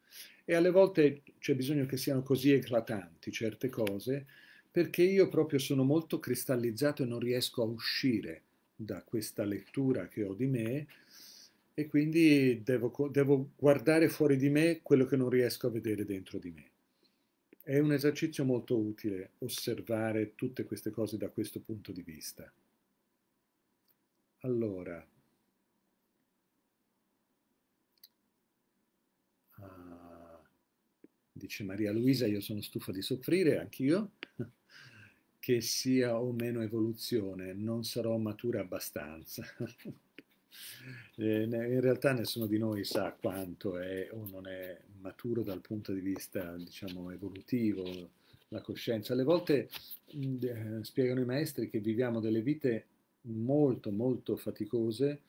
E alle volte c'è bisogno che siano così eclatanti certe cose perché io proprio sono molto cristallizzato e non riesco a uscire da questa lettura che ho di me e quindi devo, devo, guardare fuori di me quello che non riesco a vedere dentro di me. È un esercizio molto utile osservare tutte queste cose da questo punto di vista. Allora, dice Maria Luisa, io sono stufa di soffrire, anch'io, <laughs> che sia o meno evoluzione, non sarò matura abbastanza. <laughs> Eh, in realtà nessuno di noi sa quanto è o non è maturo dal punto di vista, diciamo, evolutivo, la coscienza. Alle volte mm, eh, spiegano i maestri che viviamo delle vite molto, molto faticose,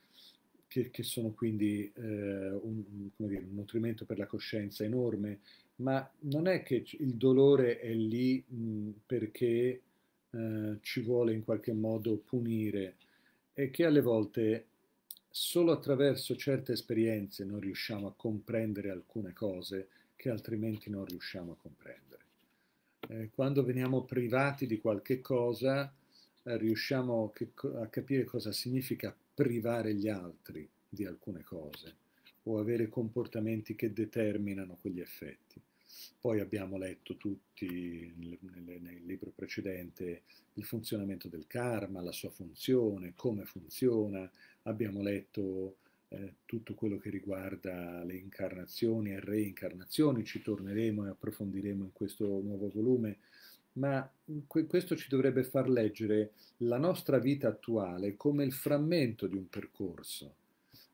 che, che sono quindi eh, un, dire, un, nutrimento per la coscienza enorme, ma non è che il dolore è lì mh, perché eh, ci vuole in qualche modo punire, è che alle volte solo attraverso certe esperienze noi riusciamo a comprendere alcune cose che altrimenti non riusciamo a comprendere. Eh, quando veniamo privati di qualche cosa, eh, riusciamo che, a capire cosa significa privare gli altri di alcune cose o avere comportamenti che determinano quegli effetti. Poi abbiamo letto tutti nel, nel, nel, libro precedente il funzionamento del karma, la sua funzione, come funziona, abbiamo letto eh, tutto quello che riguarda le incarnazioni e reincarnazioni, ci torneremo e approfondiremo in questo nuovo volume, ma mm, que questo ci dovrebbe far leggere la nostra vita attuale come il frammento di un percorso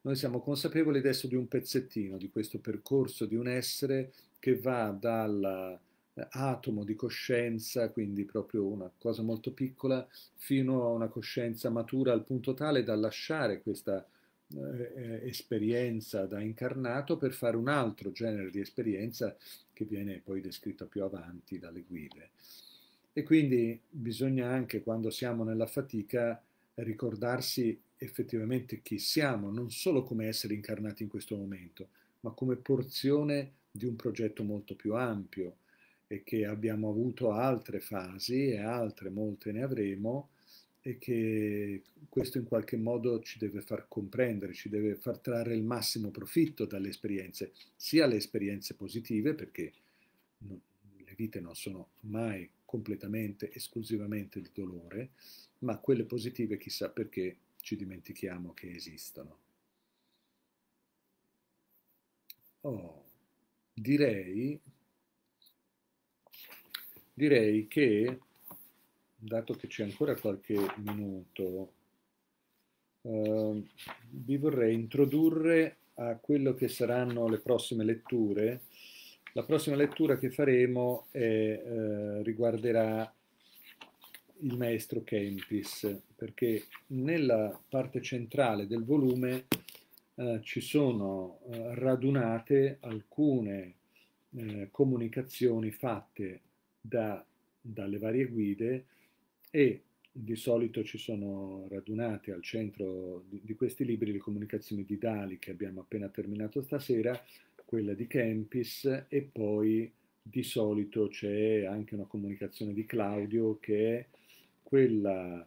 noi siamo consapevoli adesso di un pezzettino di questo percorso di un essere che va dall'atomo eh, di coscienza, quindi proprio una cosa molto piccola, fino a una coscienza matura al punto tale da lasciare questa eh, eh esperienza da incarnato per fare un altro genere di esperienza che viene poi descritta più avanti dalle guide. E quindi bisogna anche quando siamo nella fatica ricordarsi effettivamente chi siamo, non solo come esseri incarnati in questo momento, ma come porzione di un progetto molto più ampio e che abbiamo avuto altre fasi e altre molte ne avremo e che questo in qualche modo ci deve far comprendere, ci deve far trarre il massimo profitto dalle esperienze, sia le esperienze positive perché le vite non sono mai completamente, esclusivamente il dolore, ma quelle positive chissà perché ci dimentichiamo che esistono. Oh, direi, direi che, dato che c'è ancora qualche minuto, eh, vi vorrei introdurre a quello che saranno le prossime letture. La prossima lettura che faremo è, eh, riguarderà il maestro Kempis, perché nella parte centrale del volume eh, ci sono eh, radunate alcune eh, comunicazioni fatte da, dalle varie guide e di solito ci sono radunate al centro di, di questi libri le comunicazioni di Dali che abbiamo appena terminato stasera, quella di Kempis e poi di solito c'è anche una comunicazione di Claudio che è quella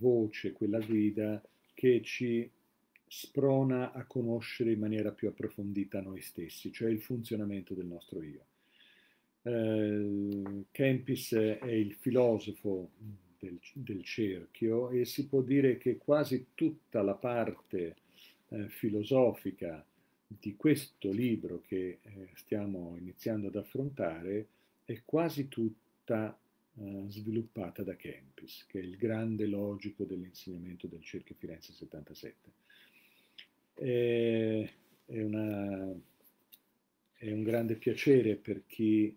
voce, quella guida che ci sprona a conoscere in maniera più approfondita noi stessi, cioè il funzionamento del nostro io. Eh, Kempis è il filosofo del, del, cerchio e si può dire che quasi tutta la parte eh, filosofica di questo libro che eh, stiamo iniziando ad affrontare è quasi tutta eh, sviluppata da Kempis, che è il grande logico dell'insegnamento del Cerchio Firenze 77. È, è, una, è un grande piacere per chi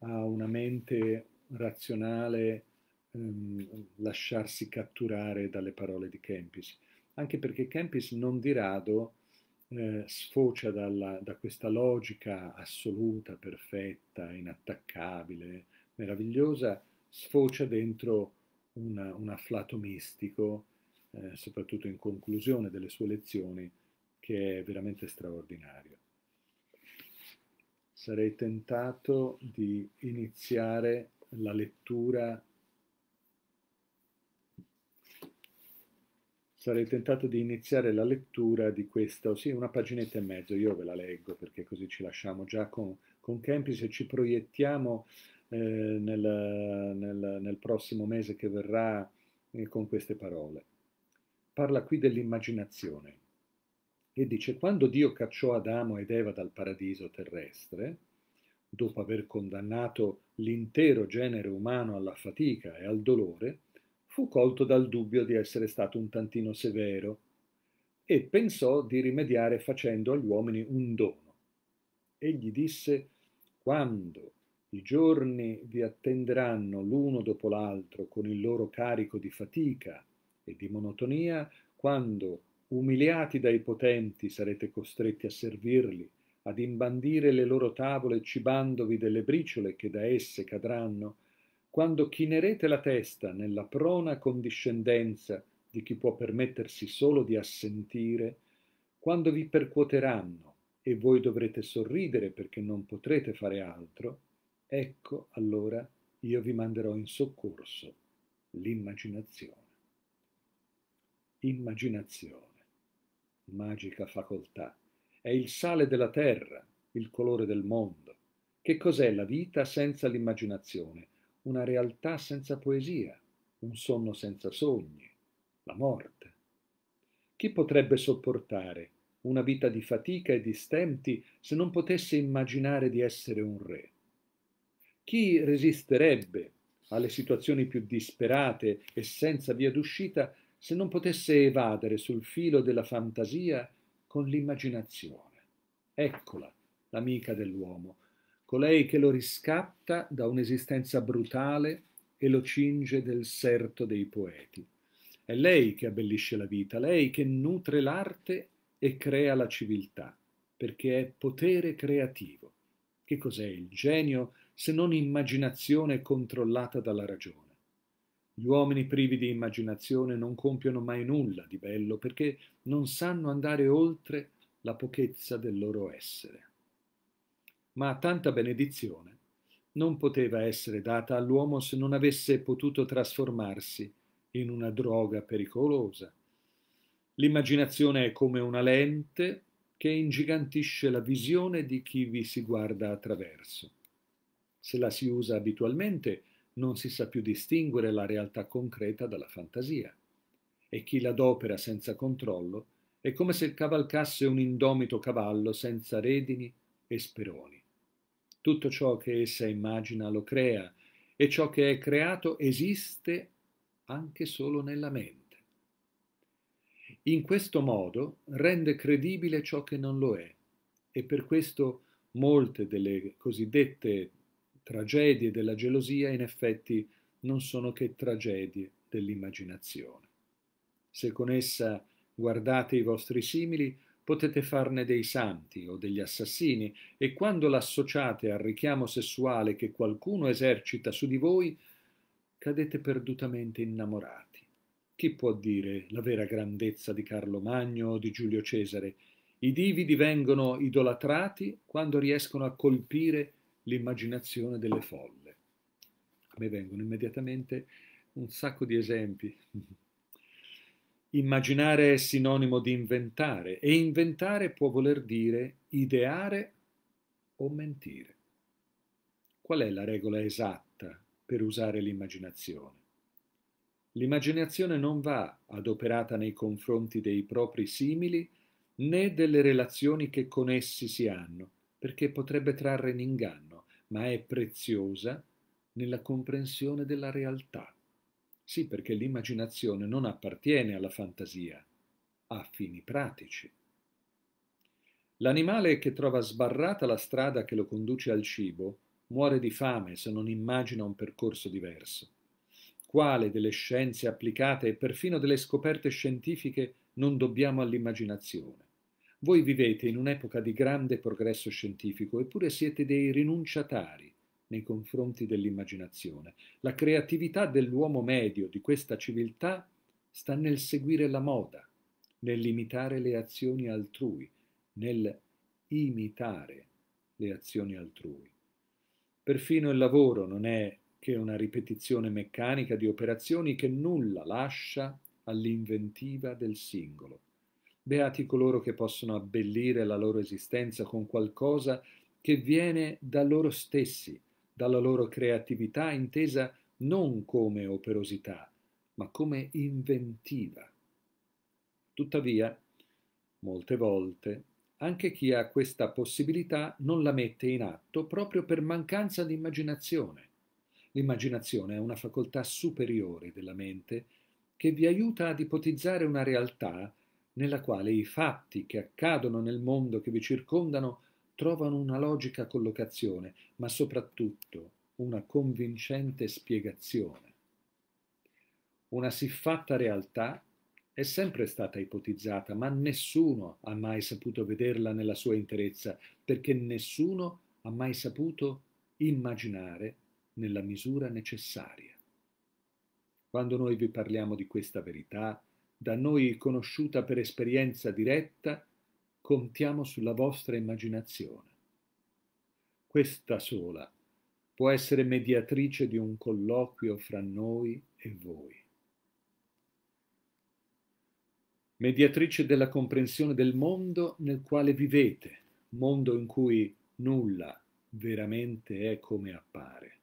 ha una mente razionale ehm, lasciarsi catturare dalle parole di Kempis, anche perché Kempis non di rado eh, sfocia dalla, da questa logica assoluta, perfetta, inattaccabile, meravigliosa, sfocia dentro una, un afflato mistico, eh, soprattutto in conclusione delle sue lezioni, che è veramente straordinario. Sarei tentato di iniziare la lettura sarei tentato di iniziare la lettura di questa, sì, una paginetta e mezzo, io ve la leggo perché così ci lasciamo già con, con Kempi, se ci proiettiamo eh, nel, nel, nel prossimo mese che verrà eh, con queste parole. Parla qui dell'immaginazione e dice quando Dio cacciò Adamo ed Eva dal paradiso terrestre, dopo aver condannato l'intero genere umano alla fatica e al dolore, fu colto dal dubbio di essere stato un tantino severo e pensò di rimediare facendo agli uomini un dono. Egli disse, quando i giorni vi attenderanno l'uno dopo l'altro con il loro carico di fatica e di monotonia quando, umiliati dai potenti, sarete costretti a servirli, ad imbandire le loro tavole cibandovi delle briciole che da esse cadranno, quando chinerete la testa nella prona condiscendenza di chi può permettersi solo di assentire, quando vi percuoteranno e voi dovrete sorridere perché non potrete fare altro, Ecco allora io vi manderò in soccorso l'immaginazione. Immaginazione, magica facoltà, è il sale della terra, il colore del mondo. Che cos'è la vita senza l'immaginazione? Una realtà senza poesia, un sonno senza sogni, la morte. Chi potrebbe sopportare una vita di fatica e di stenti se non potesse immaginare di essere un re? Chi resisterebbe alle situazioni più disperate e senza via d'uscita se non potesse evadere sul filo della fantasia con l'immaginazione? Eccola, l'amica dell'uomo, colei che lo riscatta da un'esistenza brutale e lo cinge del serto dei poeti. È lei che abbellisce la vita, lei che nutre l'arte e crea la civiltà, perché è potere creativo. Che cos'è il genio se non immaginazione controllata dalla ragione. Gli uomini privi di immaginazione non compiono mai nulla di bello perché non sanno andare oltre la pochezza del loro essere. Ma tanta benedizione non poteva essere data all'uomo se non avesse potuto trasformarsi in una droga pericolosa. L'immaginazione è come una lente che ingigantisce la visione di chi vi si guarda attraverso se la si usa abitualmente, non si sa più distinguere la realtà concreta dalla fantasia. E chi l'adopera senza controllo è come se cavalcasse un indomito cavallo senza redini e speroni. Tutto ciò che essa immagina lo crea e ciò che è creato esiste anche solo nella mente. In questo modo rende credibile ciò che non lo è e per questo molte delle cosiddette tragedie della gelosia in effetti non sono che tragedie dell'immaginazione. Se con essa guardate i vostri simili, potete farne dei santi o degli assassini e quando l'associate al richiamo sessuale che qualcuno esercita su di voi, cadete perdutamente innamorati. Chi può dire la vera grandezza di Carlo Magno o di Giulio Cesare? I divi divengono idolatrati quando riescono a colpire l'immaginazione delle folle. A me vengono immediatamente un sacco di esempi. Immaginare è sinonimo di inventare e inventare può voler dire ideare o mentire. Qual è la regola esatta per usare l'immaginazione? L'immaginazione non va adoperata nei confronti dei propri simili né delle relazioni che con essi si hanno, perché potrebbe trarre in inganno, ma è preziosa nella comprensione della realtà. Sì, perché l'immaginazione non appartiene alla fantasia, ha fini pratici. L'animale che trova sbarrata la strada che lo conduce al cibo muore di fame se non immagina un percorso diverso. Quale delle scienze applicate e perfino delle scoperte scientifiche non dobbiamo all'immaginazione? Voi vivete in un'epoca di grande progresso scientifico, eppure siete dei rinunciatari nei confronti dell'immaginazione. La creatività dell'uomo medio di questa civiltà sta nel seguire la moda, nell'imitare le azioni altrui, nel imitare le azioni altrui. Perfino il lavoro non è che una ripetizione meccanica di operazioni che nulla lascia all'inventiva del singolo. Beati coloro che possono abbellire la loro esistenza con qualcosa che viene da loro stessi, dalla loro creatività intesa non come operosità, ma come inventiva. Tuttavia, molte volte, anche chi ha questa possibilità non la mette in atto proprio per mancanza di immaginazione. L'immaginazione è una facoltà superiore della mente che vi aiuta ad ipotizzare una realtà nella quale i fatti che accadono nel mondo che vi circondano trovano una logica collocazione, ma soprattutto una convincente spiegazione. Una siffatta realtà è sempre stata ipotizzata, ma nessuno ha mai saputo vederla nella sua interezza, perché nessuno ha mai saputo immaginare nella misura necessaria. Quando noi vi parliamo di questa verità, da noi conosciuta per esperienza diretta, contiamo sulla vostra immaginazione. Questa sola può essere mediatrice di un colloquio fra noi e voi. Mediatrice della comprensione del mondo nel quale vivete, mondo in cui nulla veramente è come appare.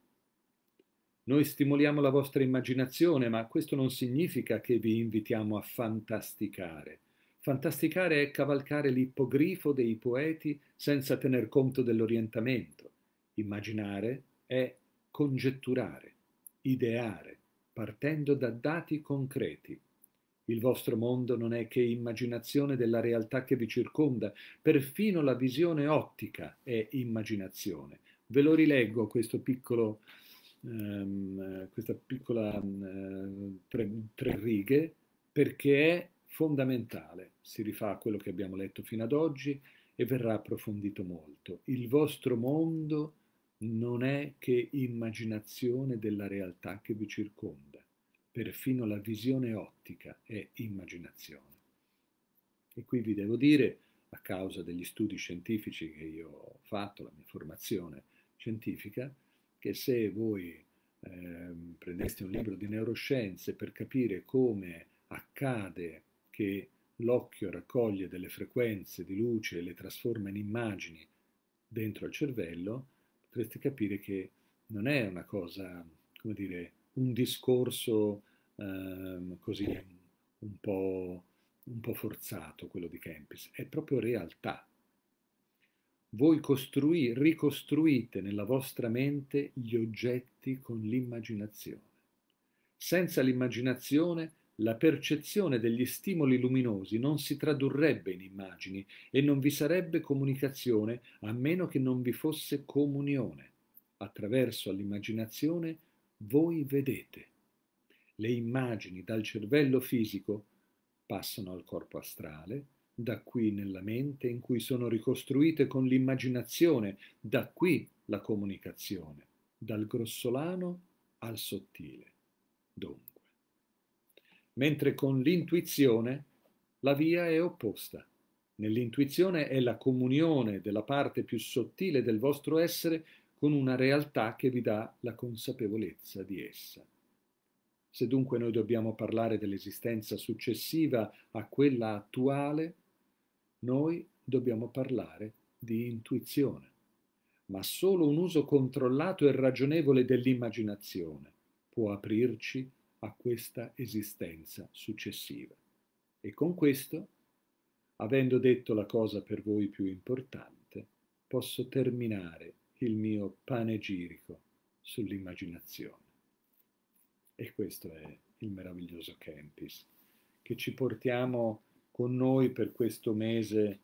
Noi stimoliamo la vostra immaginazione, ma questo non significa che vi invitiamo a fantasticare. Fantasticare è cavalcare l'ippogrifo dei poeti senza tener conto dell'orientamento. Immaginare è congetturare, ideare, partendo da dati concreti. Il vostro mondo non è che immaginazione della realtà che vi circonda, perfino la visione ottica è immaginazione. Ve lo rileggo questo piccolo ehm, questa piccola eh, tre, tre righe perché è fondamentale, si rifà a quello che abbiamo letto fino ad oggi e verrà approfondito molto. Il vostro mondo non è che immaginazione della realtà che vi circonda, perfino la visione ottica è immaginazione. E qui vi devo dire, a causa degli studi scientifici che io ho fatto, la mia formazione scientifica, che se voi eh, prendeste un libro di neuroscienze per capire come accade che l'occhio raccoglie delle frequenze di luce e le trasforma in immagini dentro al cervello, potreste capire che non è una cosa, come dire, un discorso ehm, così un po', un po' forzato quello di Kempis, è proprio realtà voi costrui, ricostruite nella vostra mente gli oggetti con l'immaginazione. Senza l'immaginazione la percezione degli stimoli luminosi non si tradurrebbe in immagini e non vi sarebbe comunicazione a meno che non vi fosse comunione. Attraverso l'immaginazione voi vedete. Le immagini dal cervello fisico passano al corpo astrale, da qui nella mente in cui sono ricostruite con l'immaginazione, da qui la comunicazione, dal grossolano al sottile, dunque. Mentre con l'intuizione la via è opposta. Nell'intuizione è la comunione della parte più sottile del vostro essere con una realtà che vi dà la consapevolezza di essa. Se dunque noi dobbiamo parlare dell'esistenza successiva a quella attuale, noi dobbiamo parlare di intuizione, ma solo un uso controllato e ragionevole dell'immaginazione può aprirci a questa esistenza successiva. E con questo, avendo detto la cosa per voi più importante, posso terminare il mio panegirico sull'immaginazione. E questo è il meraviglioso Kempis, che ci portiamo con noi per questo mese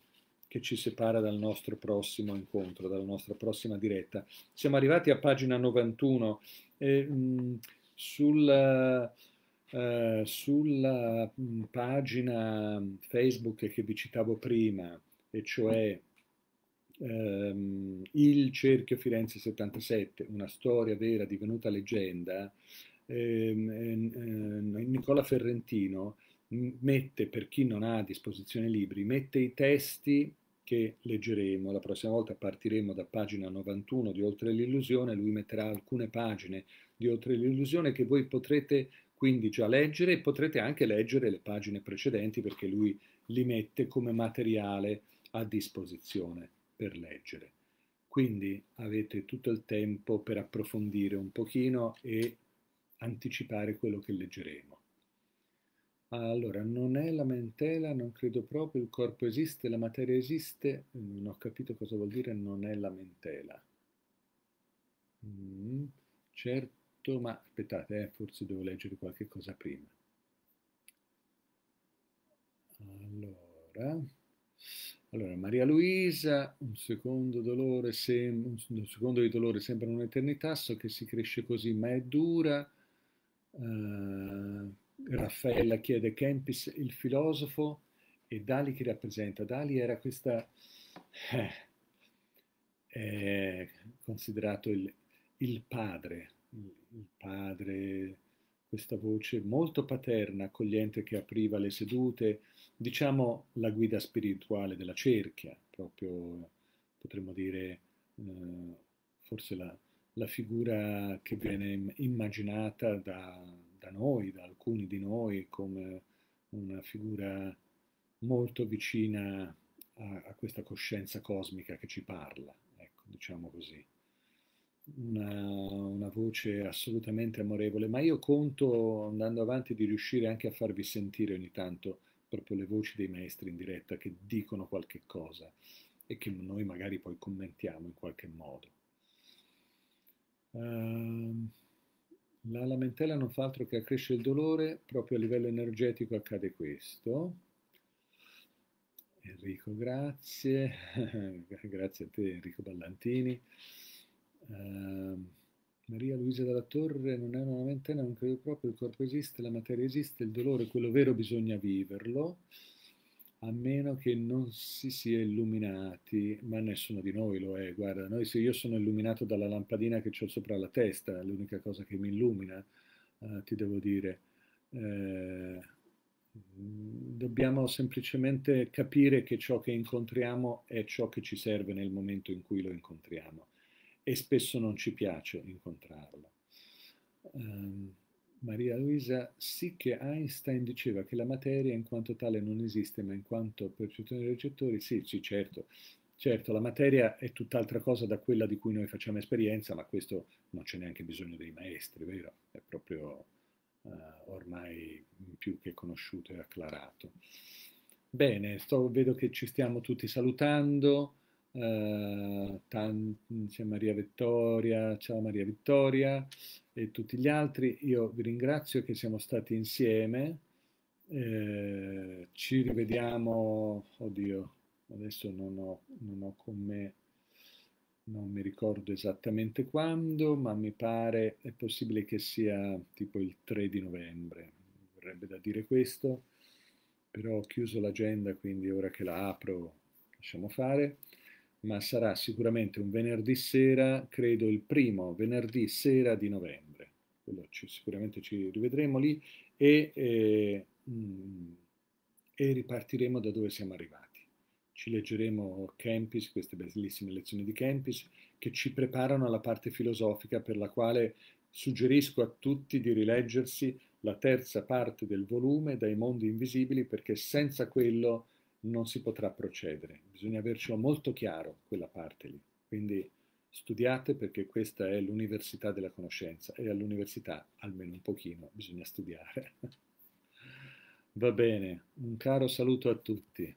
che ci separa dal nostro prossimo incontro, dalla nostra prossima diretta. Siamo arrivati a pagina 91 e, mh, mm, eh, sulla, uh, mm, sulla pagina Facebook che vi citavo prima, e cioè um, Il Cerchio Firenze 77, una storia vera divenuta leggenda, eh, eh, Nicola Ferrentino mette, per chi non ha a disposizione libri, mette i testi che leggeremo, la prossima volta partiremo da pagina 91 di Oltre l'illusione, lui metterà alcune pagine di Oltre l'illusione che voi potrete quindi già leggere e potrete anche leggere le pagine precedenti perché lui li mette come materiale a disposizione per leggere. Quindi avete tutto il tempo per approfondire un pochino e anticipare quello che leggeremo. Allora, non è lamentela, non credo proprio, il corpo esiste, la materia esiste, non ho capito cosa vuol dire non è lamentela. Mm, certo, ma aspettate, eh, forse devo leggere qualche cosa prima. Allora, allora Maria Luisa, un secondo, dolore sem- un secondo di dolore sembra un'eternità, so che si cresce così, ma è dura. Uh, Raffaella chiede Kempis il filosofo e Dali chi rappresenta? Dali era questa, eh, eh, considerato il, il padre, il padre, questa voce molto paterna, accogliente che apriva le sedute, diciamo la guida spirituale della cerchia, proprio potremmo dire eh, forse la, la figura che viene immaginata da, da noi, da alcuni di noi, come una figura molto vicina a, a questa coscienza cosmica che ci parla, ecco, diciamo così. Una, una, voce assolutamente amorevole, ma io conto, andando avanti, di riuscire anche a farvi sentire ogni tanto proprio le voci dei maestri in diretta che dicono qualche cosa e che noi magari poi commentiamo in qualche modo. Uh, la lamentela non fa altro che accrescere il dolore, proprio a livello energetico accade questo. Enrico, grazie. <laughs> grazie a te Enrico Ballantini. Uh, Maria Luisa della Torre non è una lamentela, non credo proprio, il corpo esiste, la materia esiste, il dolore, quello vero bisogna viverlo a meno che non si sia illuminati, ma nessuno di noi lo è, guarda, noi, se io sono illuminato dalla lampadina che ho sopra la testa, l'unica cosa che mi illumina, eh, ti devo dire, eh, dobbiamo semplicemente capire che ciò che incontriamo è ciò che ci serve nel momento in cui lo incontriamo e spesso non ci piace incontrarlo. Um, Maria Luisa sì che Einstein diceva che la materia in quanto tale non esiste, ma in quanto percezione dei recettori, sì, sì, certo, certo, la materia è tutt'altra cosa da quella di cui noi facciamo esperienza, ma questo non c'è neanche bisogno dei maestri, vero? È proprio uh, ormai più che conosciuto e acclarato. Bene, sto, vedo che ci stiamo tutti salutando. Uh, c'è Maria Vittoria, ciao Maria Vittoria e tutti gli altri. Io vi ringrazio che siamo stati insieme. Eh, ci rivediamo, oddio, adesso non ho, non ho con me, non mi ricordo esattamente quando, ma mi pare è possibile che sia tipo il 3 di novembre, vorrebbe da dire questo, però ho chiuso l'agenda, quindi ora che la apro lasciamo fare ma sarà sicuramente un venerdì sera, credo il primo venerdì sera di novembre. Ci, sicuramente ci rivedremo lì e, e, eh, mh, mm, e, ripartiremo da dove siamo arrivati. Ci leggeremo Kempis, queste bellissime lezioni di Kempis, che ci preparano alla parte filosofica per la quale suggerisco a tutti di rileggersi la terza parte del volume dai mondi invisibili perché senza quello non si potrà procedere. Bisogna avercelo molto chiaro, quella parte lì. Quindi studiate perché questa è l'università della conoscenza e all'università, almeno un pochino, bisogna studiare. <laughs> Va bene, un caro saluto a tutti.